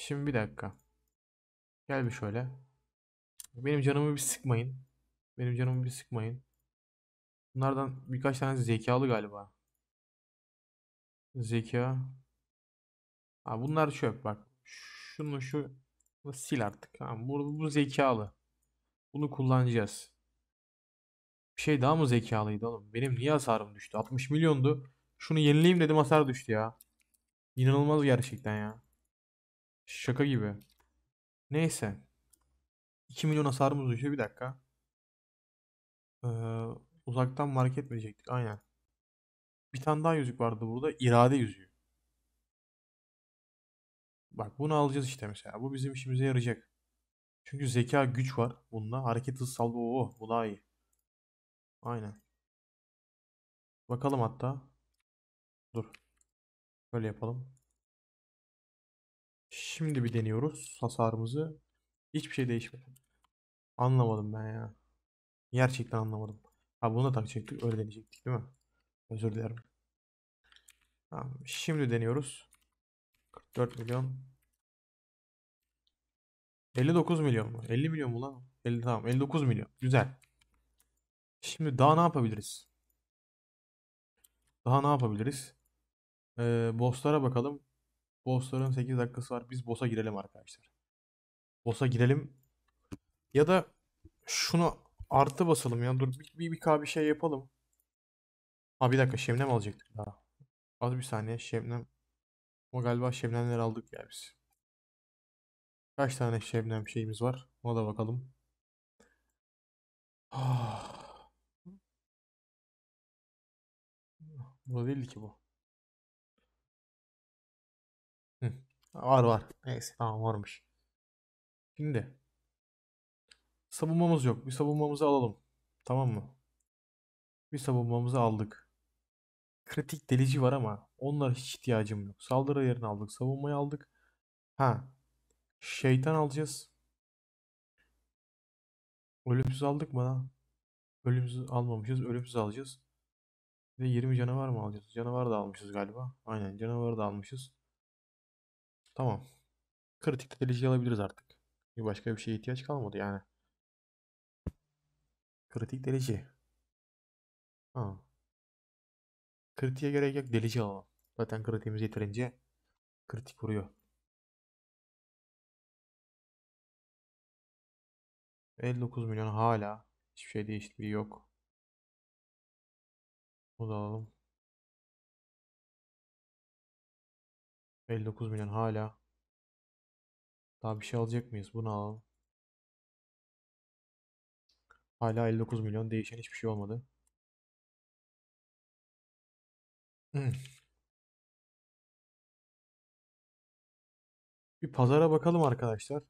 Şimdi bir dakika. Gel bir şöyle. Benim canımı bir sıkmayın. Benim canımı bir sıkmayın. Bunlardan birkaç tane zekalı galiba. Zeka. Ha, bunlar çöp bak. Şunu şu sil artık. Ha, bu, bu zekalı. Bunu kullanacağız. Bir şey daha mı zekalıydı oğlum? Benim niye hasarım düştü? 60 milyondu. Şunu yenileyim dedim hasar düştü ya. İnanılmaz gerçekten ya. Şaka gibi. Neyse. 2 milyon hasarımız düşüyor. Bir dakika. Ee, uzaktan market verecektik. Aynen. Bir tane daha yüzük vardı burada. İrade yüzüğü. Bak bunu alacağız işte mesela. Bu bizim işimize yarayacak. Çünkü zeka güç var bununla. Hareket hız salgı o. Bu daha iyi. Aynen. Bakalım hatta. Dur. Böyle yapalım. Şimdi bir deniyoruz hasarımızı. Hiçbir şey değişmedi. Anlamadım ben ya. Gerçekten anlamadım. Ha bunu da takacaktık. Öyle deneyecektik değil mi? Özür dilerim. Tamam. Şimdi deniyoruz. 44 milyon. 59 milyon mu? 50 milyon mu lan? 50 tamam. 59 milyon. Güzel. Şimdi daha ne yapabiliriz? Daha ne yapabiliriz? Ee, bosslara bakalım. Bossların 8 dakikası var. Biz boss'a girelim arkadaşlar. Boss'a girelim. Ya da şunu artı basalım ya. Dur bir, bir, bir, bir şey yapalım. Ha bir dakika Şemnem alacaktık daha. Az bir saniye Şemnem. Ama galiba Şemnemleri aldık ya biz. Kaç tane Şemnem şeyimiz var? Ona da bakalım. Ah. Burada değildi ki bu. Var var. Neyse tamam varmış. Şimdi. Savunmamız yok. Bir savunmamızı alalım. Tamam mı? Bir savunmamızı aldık. Kritik delici var ama onlara hiç ihtiyacım yok. Saldırı yerini aldık. Savunmayı aldık. Ha. Şeytan alacağız. Ölümsüz aldık mı lan? Ölümsüz almamışız. Ölümsüz alacağız. Ve 20 canavar mı alacağız? Canavar da almışız galiba. Aynen canavar da almışız. Tamam. Kritik deliciyi alabiliriz artık. Bir başka bir şeye ihtiyaç kalmadı yani. Kritik delici. Ha. Kritiğe gerek yok delici alalım. Zaten kritiğimiz yeterince kritik vuruyor. ...59 milyon hala... ...hiçbir şey değiştiği yok. Bunu da alalım. 59 milyon hala. Daha bir şey alacak mıyız? Bunu alalım. Hala 59 milyon. Değişen hiçbir şey olmadı. Hmm. Bir pazara bakalım arkadaşlar.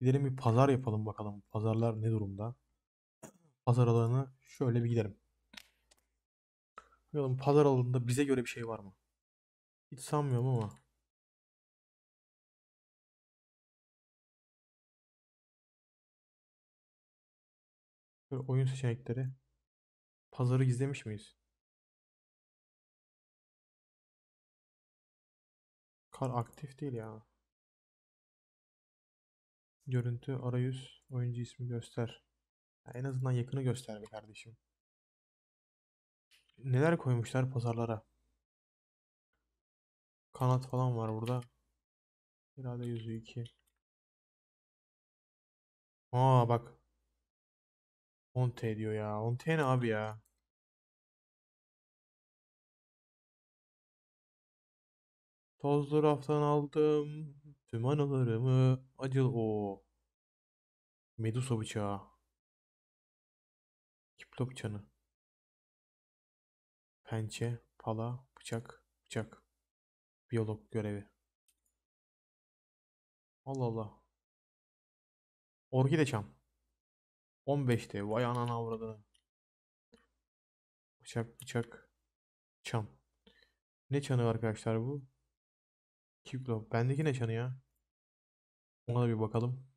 Gidelim bir pazar yapalım bakalım. Pazarlar ne durumda? Pazar alanı şöyle bir gidelim. Bakalım pazar alanında bize göre bir şey var mı? Hiç sanmıyorum ama. Şöyle oyun seçenekleri. Pazarı gizlemiş miyiz? Kar aktif değil ya. Görüntü, arayüz, oyuncu ismi göster. Ya en azından yakını göster be kardeşim. Neler koymuşlar pazarlara? Kanat falan var burada. İrade yüzü 2. Aa bak. 10T diyor ya. 10T ne abi ya? Tozlu raftan aldım. Tüm anılarımı. Acıl o. Medusa bıçağı. Kiplo bıçanı. Pençe, pala, bıçak, bıçak. Biyolog görevi. Allah Allah. Orkide çam. 15'te vay anan avradını. Bıçak bıçak. Çan. Ne çanı arkadaşlar bu? Kiblo. Bendeki ne çanı ya? Ona da bir bakalım.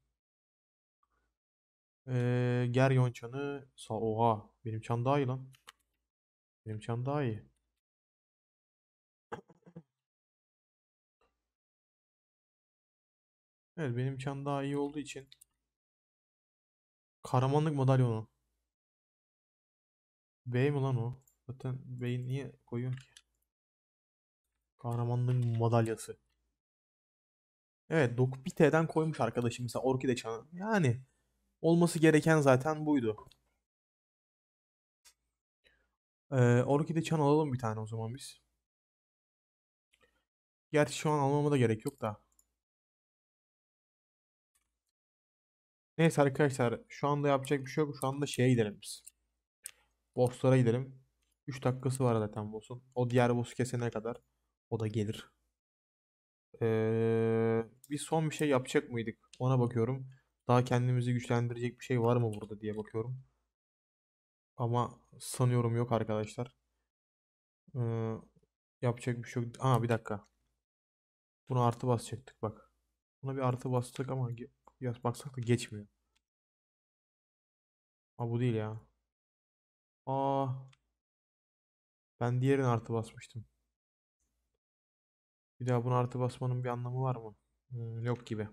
Ee, Geryon çanı. Sa Oha. Benim çan daha iyi lan. Benim çan daha iyi. Evet benim çan daha iyi olduğu için Kahramanlık madalyonu. Bey mi lan o? Zaten bey niye koyuyor ki? Kahramanlık madalyası. Evet 1T'den koymuş arkadaşım mesela Orkide Çanı. Yani olması gereken zaten buydu. Ee, Orkide Çan alalım bir tane o zaman biz. Gerçi şu an almama da gerek yok da. Neyse arkadaşlar şu anda yapacak bir şey yok. Şu anda şeye gidelim biz. Bosslara gidelim. 3 dakikası var zaten boss'un. O diğer boss'u kesene kadar o da gelir. Ee, bir son bir şey yapacak mıydık? Ona bakıyorum. Daha kendimizi güçlendirecek bir şey var mı burada diye bakıyorum. Ama sanıyorum yok arkadaşlar. Ee, yapacak bir şey yok. Aa bir dakika. Bunu artı basacaktık bak. Buna bir artı bastık ama Biraz baksak da geçmiyor. Aa bu değil ya. Aa. Ben diğerin artı basmıştım. Bir daha bunu artı basmanın bir anlamı var mı? Hmm, yok gibi.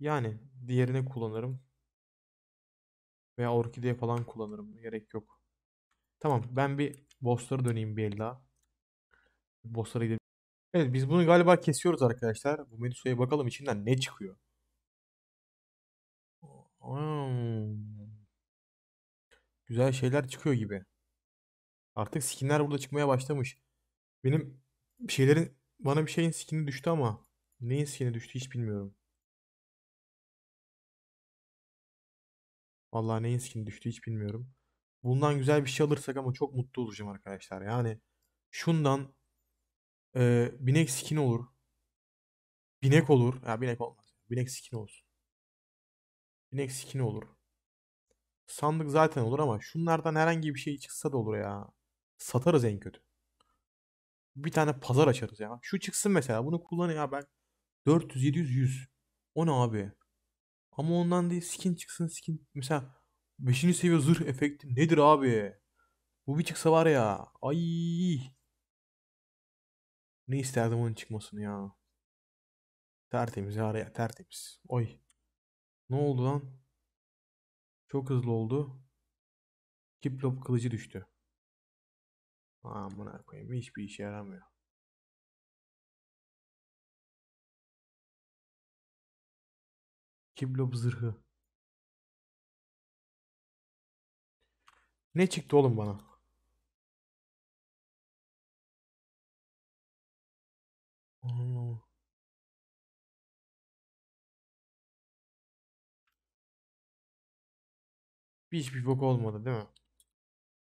Yani diğerine kullanırım. Veya orkideye falan kullanırım. Gerek yok. Tamam ben bir bosslara döneyim bir el daha. Bosslara gidelim. Evet biz bunu galiba kesiyoruz arkadaşlar. Bu Medusa'ya bakalım içinden ne çıkıyor. Hmm. Güzel şeyler çıkıyor gibi. Artık skinler burada çıkmaya başlamış. Benim şeylerin bana bir şeyin skini düştü ama neyin skini düştü hiç bilmiyorum. Vallahi neyin skini düştü hiç bilmiyorum. Bundan güzel bir şey alırsak ama çok mutlu olacağım arkadaşlar. Yani şundan e, binek skin olur. Binek olur. Ya binek olmaz. Binek skin olsun. Bin eksi 2 ne olur? Sandık zaten olur ama şunlardan herhangi bir şey çıksa da olur ya. Satarız en kötü. Bir tane pazar açarız ya. Şu çıksın mesela bunu kullan ya ben. 400, 700, 100. O ne abi? Ama ondan değil skin çıksın skin. Mesela 5. seviye zırh efekti nedir abi? Bu bir çıksa var ya. Ay. Ne isterdim onun çıkmasını ya. Tertemiz var ya tertemiz. Oy. Ne oldu lan? Çok hızlı oldu. Kiplop kılıcı düştü. Amına koyayım hiçbir işe yaramıyor. Kiplop zırhı. Ne çıktı oğlum bana? Anlamadım. Hiçbir bok olmadı değil mi?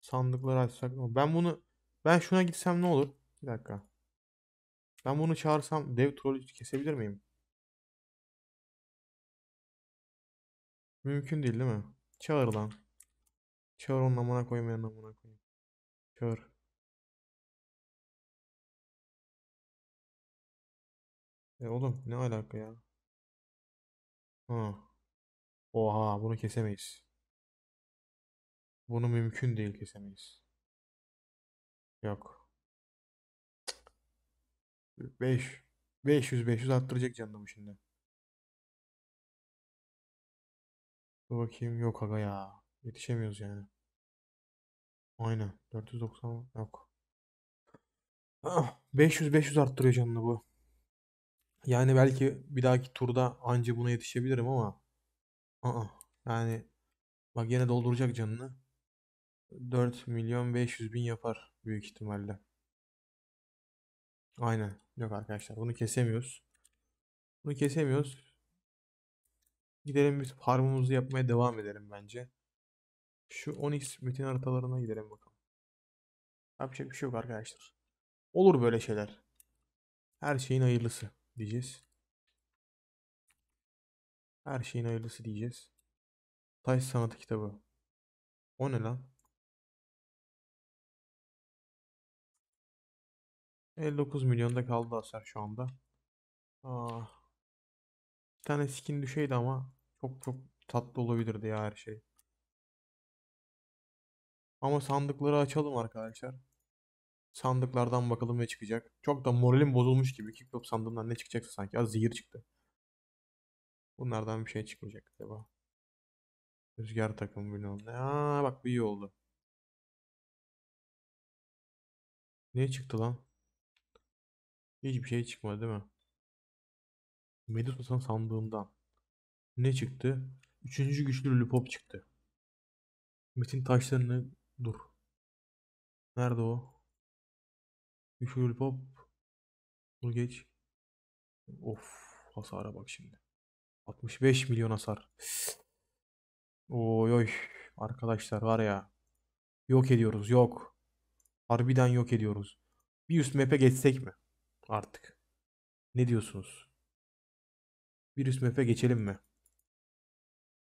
Sandıkları açsak ne Ben bunu ben şuna gitsem ne olur? Bir dakika. Ben bunu çağırsam dev trolü kesebilir miyim? Mümkün değil değil mi? Çağır lan. Çağır onun amına koymayan amına koyayım. Çağır. E oğlum ne alaka ya? Ha. Oha bunu kesemeyiz. Bunu mümkün değil kesemeyiz. Yok. 5 500 500 arttıracak canımı şimdi. Dur bakayım yok aga ya. Yetişemiyoruz yani. Aynen 490 yok. 500 (clears throat) 500 arttırıyor canını bu. Yani belki bir dahaki turda anca buna yetişebilirim ama aa yani bak yine dolduracak canını. 4 milyon 500 bin yapar büyük ihtimalle. Aynen. Yok arkadaşlar bunu kesemiyoruz. Bunu kesemiyoruz. Gidelim biz farmımızı yapmaya devam edelim bence. Şu 10x bütün haritalarına gidelim bakalım. Yapacak bir şey yok arkadaşlar. Olur böyle şeyler. Her şeyin hayırlısı diyeceğiz. Her şeyin hayırlısı diyeceğiz. Taş sanatı kitabı. O ne lan? 59 milyonda kaldı aser şu anda. Aa, ah. bir tane skin düşeydi ama çok çok tatlı olabilirdi ya her şey. Ama sandıkları açalım arkadaşlar. Sandıklardan bakalım ne çıkacak. Çok da moralim bozulmuş gibi. Kickflop sandığından ne çıkacaksa sanki. Az zehir çıktı. Bunlardan bir şey çıkmayacak galiba. Rüzgar takım bilmem ne. Aa bak bir iyi oldu. Ne çıktı lan? Hiçbir şey çıkmadı değil mi? Medusa'nın sandığından. Ne çıktı? Üçüncü güçlü Lollipop çıktı. Metin taşlarını dur. Nerede o? Güçlü Lollipop. Dur geç. Of hasara bak şimdi. 65 milyon hasar. Oy oy. Arkadaşlar var ya. Yok ediyoruz yok. Harbiden yok ediyoruz. Bir üst map'e geçsek mi? artık. Ne diyorsunuz? Virüs map'e geçelim mi?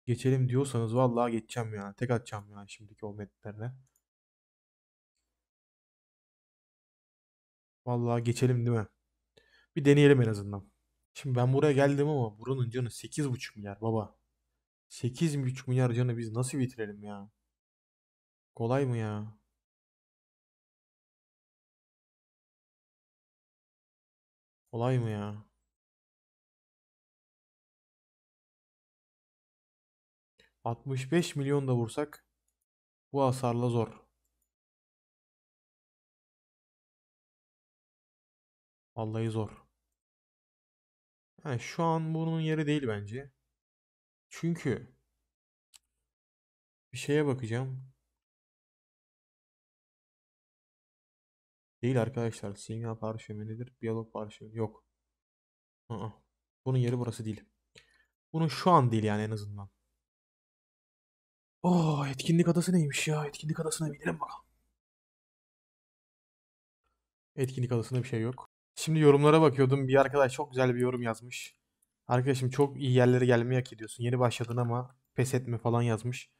Geçelim diyorsanız vallahi geçeceğim yani Tek atacağım yani şimdiki o metlerine. Vallahi geçelim değil mi? Bir deneyelim en azından. Şimdi ben buraya geldim ama buranın canı 8,5 milyar baba. 8,5 milyar canı biz nasıl bitirelim ya? Kolay mı ya? Olay mı ya? Altmış beş milyon da vursak bu hasarla zor. Vallahi zor. Yani şu an bunun yeri değil bence. Çünkü bir şeye bakacağım. Değil arkadaşlar. Simya parşömenidir. Biyolog parşömeni. Yok. Aa, bunun yeri burası değil. Bunun şu an değil yani en azından. Oh etkinlik adası neymiş ya? Etkinlik adasına binelim bakalım. Etkinlik adasında bir şey yok. Şimdi yorumlara bakıyordum. Bir arkadaş çok güzel bir yorum yazmış. Arkadaşım çok iyi yerlere gelmeyi hak ediyorsun. Yeni başladın ama pes etme falan yazmış.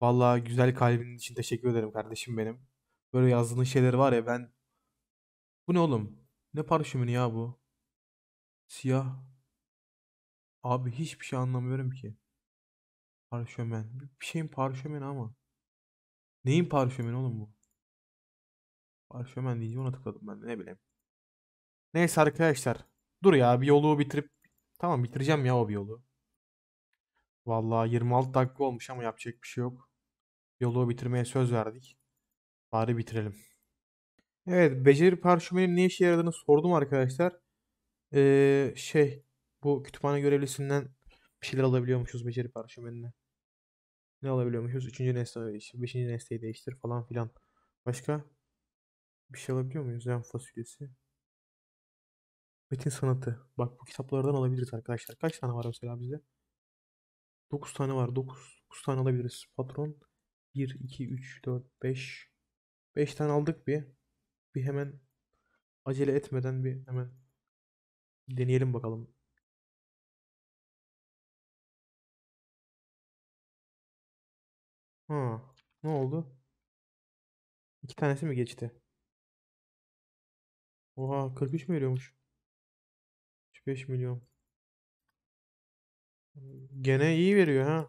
Vallahi güzel kalbinin için teşekkür ederim kardeşim benim. Böyle yazdığın şeyler var ya ben. Bu ne oğlum? Ne parşümün ya bu? Siyah. Abi hiçbir şey anlamıyorum ki. Parşömen. Bir şeyin parşömeni ama. Neyin parşömeni oğlum bu? Parşömen deyince ona tıkladım ben de ne bileyim. Neyse arkadaşlar. Dur ya bir yolu bitirip. Tamam bitireceğim ya o bir yolu. Vallahi 26 dakika olmuş ama yapacak bir şey yok. Yolu bitirmeye söz verdik. Bari bitirelim. Evet beceri parşömenin ne işe yaradığını sordum arkadaşlar. Ee, şey bu kütüphane görevlisinden bir şeyler alabiliyormuşuz beceri parşömenine. Ne alabiliyormuşuz? Üçüncü nesneyi değiştir. Beşinci nesneyi değiştir falan filan. Başka? Bir şey alabiliyor muyuz? Zen fasulyesi. Metin sanatı. Bak bu kitaplardan alabiliriz arkadaşlar. Kaç tane var mesela bizde? 9 tane var. 9, 9 tane alabiliriz. Patron 1, 2, 3, 4, 5, 5 tane aldık bir. Bir hemen acele etmeden bir hemen deneyelim bakalım. Ha, ne oldu? İki tanesi mi geçti? Oha 43 mi veriyormuş? 5 milyon. Gene iyi veriyor ha.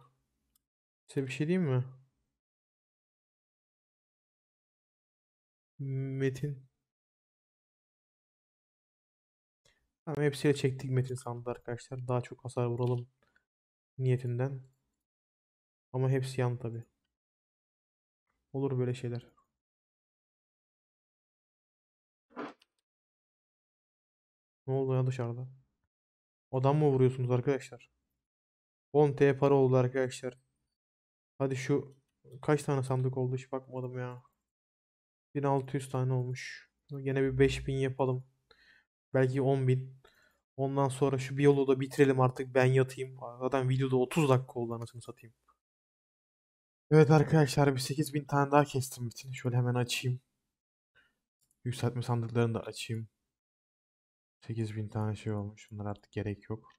Size bir şey diyeyim mi? Metin. ama hepsiyle çektik Metin sandığı arkadaşlar. Daha çok hasar vuralım niyetinden. Ama hepsi yan tabi. Olur böyle şeyler. Ne oldu ya dışarıda? Odan mı vuruyorsunuz arkadaşlar? 10 T para oldu arkadaşlar. Hadi şu kaç tane sandık oldu hiç bakmadım ya. 1600 tane olmuş. Yine bir 5000 yapalım. Belki 10000. Ondan sonra şu bir yolu da bitirelim artık ben yatayım. Zaten videoda 30 dakika oldu anasını satayım. Evet arkadaşlar bir 8000 tane daha kestim bitin. Şöyle hemen açayım. Yükseltme sandıklarını da açayım. 8000 tane şey olmuş. Bunlar artık gerek yok.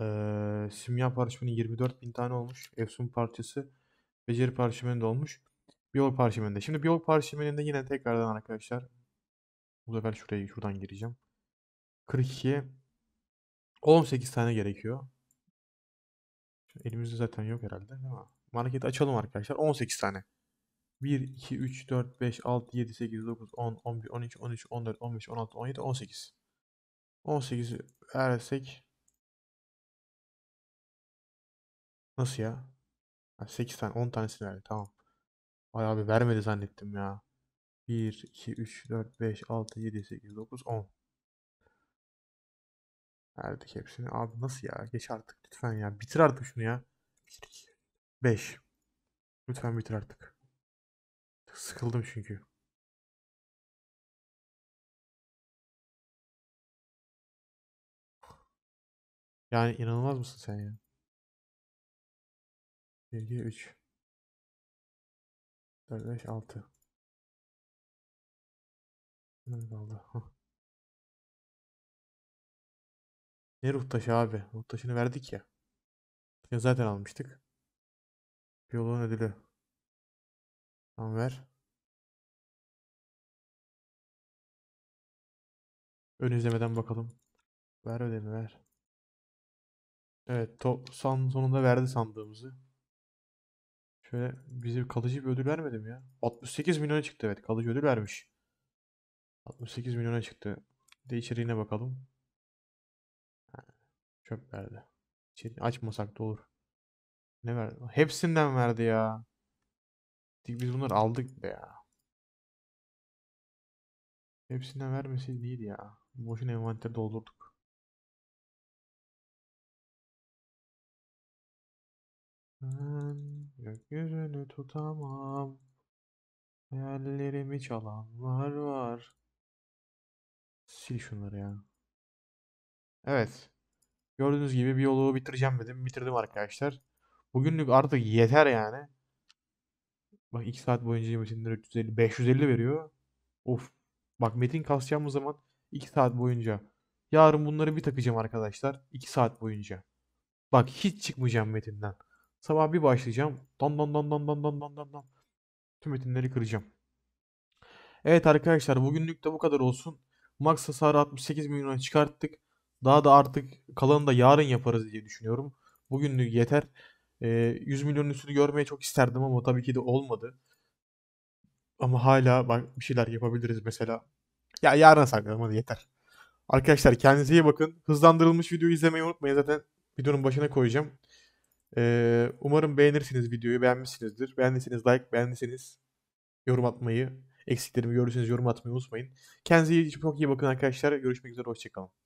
Ee, simya parşömeni 24.000 tane olmuş. Efsun parçası beceri parşömeni de olmuş. Biyolog parşömeninde. Şimdi biyolog parşömeninde yine tekrardan arkadaşlar bu sefer şuraya şuradan gireceğim. 42, 18 tane gerekiyor. elimizde zaten yok herhalde Market açalım arkadaşlar. 18 tane. 1, 2, 3, 4, 5, 6, 7, 8, 9, 10, 11, 12, 13, 14, 15, 16, 17, 18. 18'i versek Nasıl ya? 8 tane 10 tanesini verdi tamam. Ay abi vermedi zannettim ya. 1, 2, 3, 4, 5, 6, 7, 8, 9, 10. Verdik hepsini. Abi nasıl ya? Geç artık lütfen ya. Bitir artık şunu ya. 1, 2, 5. Lütfen bitir artık. Sıkıldım çünkü. Yani inanılmaz mısın sen ya? 1, 2, 3. 4, 5, 6. Ne kaldı? Ne ruh taşı abi? Ruh taşını verdik ya. Ya zaten almıştık. Bir yolun ödülü. Tamam ver. Ön izlemeden bakalım. Ver ödeni ver. Evet top son, sonunda verdi sandığımızı. Şöyle bize kalıcı bir ödül vermedim ya. 68 milyona çıktı evet. Kalıcı ödül vermiş. 68 milyona çıktı. De içeriğine bakalım. çöp verdi. İçeriği açmasak da olur. Ne verdi? Hepsinden verdi ya. Biz bunları aldık be ya. Hepsinden vermesi iyiydi ya. Boşuna envanteri doldurduk. Ben gökyüzünü tutamam. Hayallerimi çalanlar var. Sil şunları ya. Evet. Gördüğünüz gibi bir yolu bitireceğim dedim. Bitirdim arkadaşlar. Bugünlük artık yeter yani. Bak 2 saat boyunca metinler 350, 550 veriyor. Of. Bak metin kasacağım kasacağımız zaman 2 saat boyunca. Yarın bunları bir takacağım arkadaşlar. 2 saat boyunca. Bak hiç çıkmayacağım metinden. Sabah bir başlayacağım. Dan dan dan dan dan dan dan dan dan. Tüm metinleri kıracağım. Evet arkadaşlar bugünlük de bu kadar olsun. Max hasarı 68 milyona çıkarttık. Daha da artık kalanını da yarın yaparız diye düşünüyorum. Bugünlük yeter. E, ee, 100 milyonun üstünü görmeye çok isterdim ama tabii ki de olmadı. Ama hala bak bir şeyler yapabiliriz mesela. Ya yarın saklayalım hadi yeter. Arkadaşlar kendinize iyi bakın. Hızlandırılmış videoyu izlemeyi unutmayın. Zaten videonun başına koyacağım. Ee, umarım beğenirsiniz videoyu, beğenmişsinizdir. Beğendiyseniz like, beğendiyseniz yorum atmayı, eksiklerimi görürseniz yorum atmayı unutmayın. Kendinize çok iyi bakın arkadaşlar. Görüşmek üzere, hoşçakalın.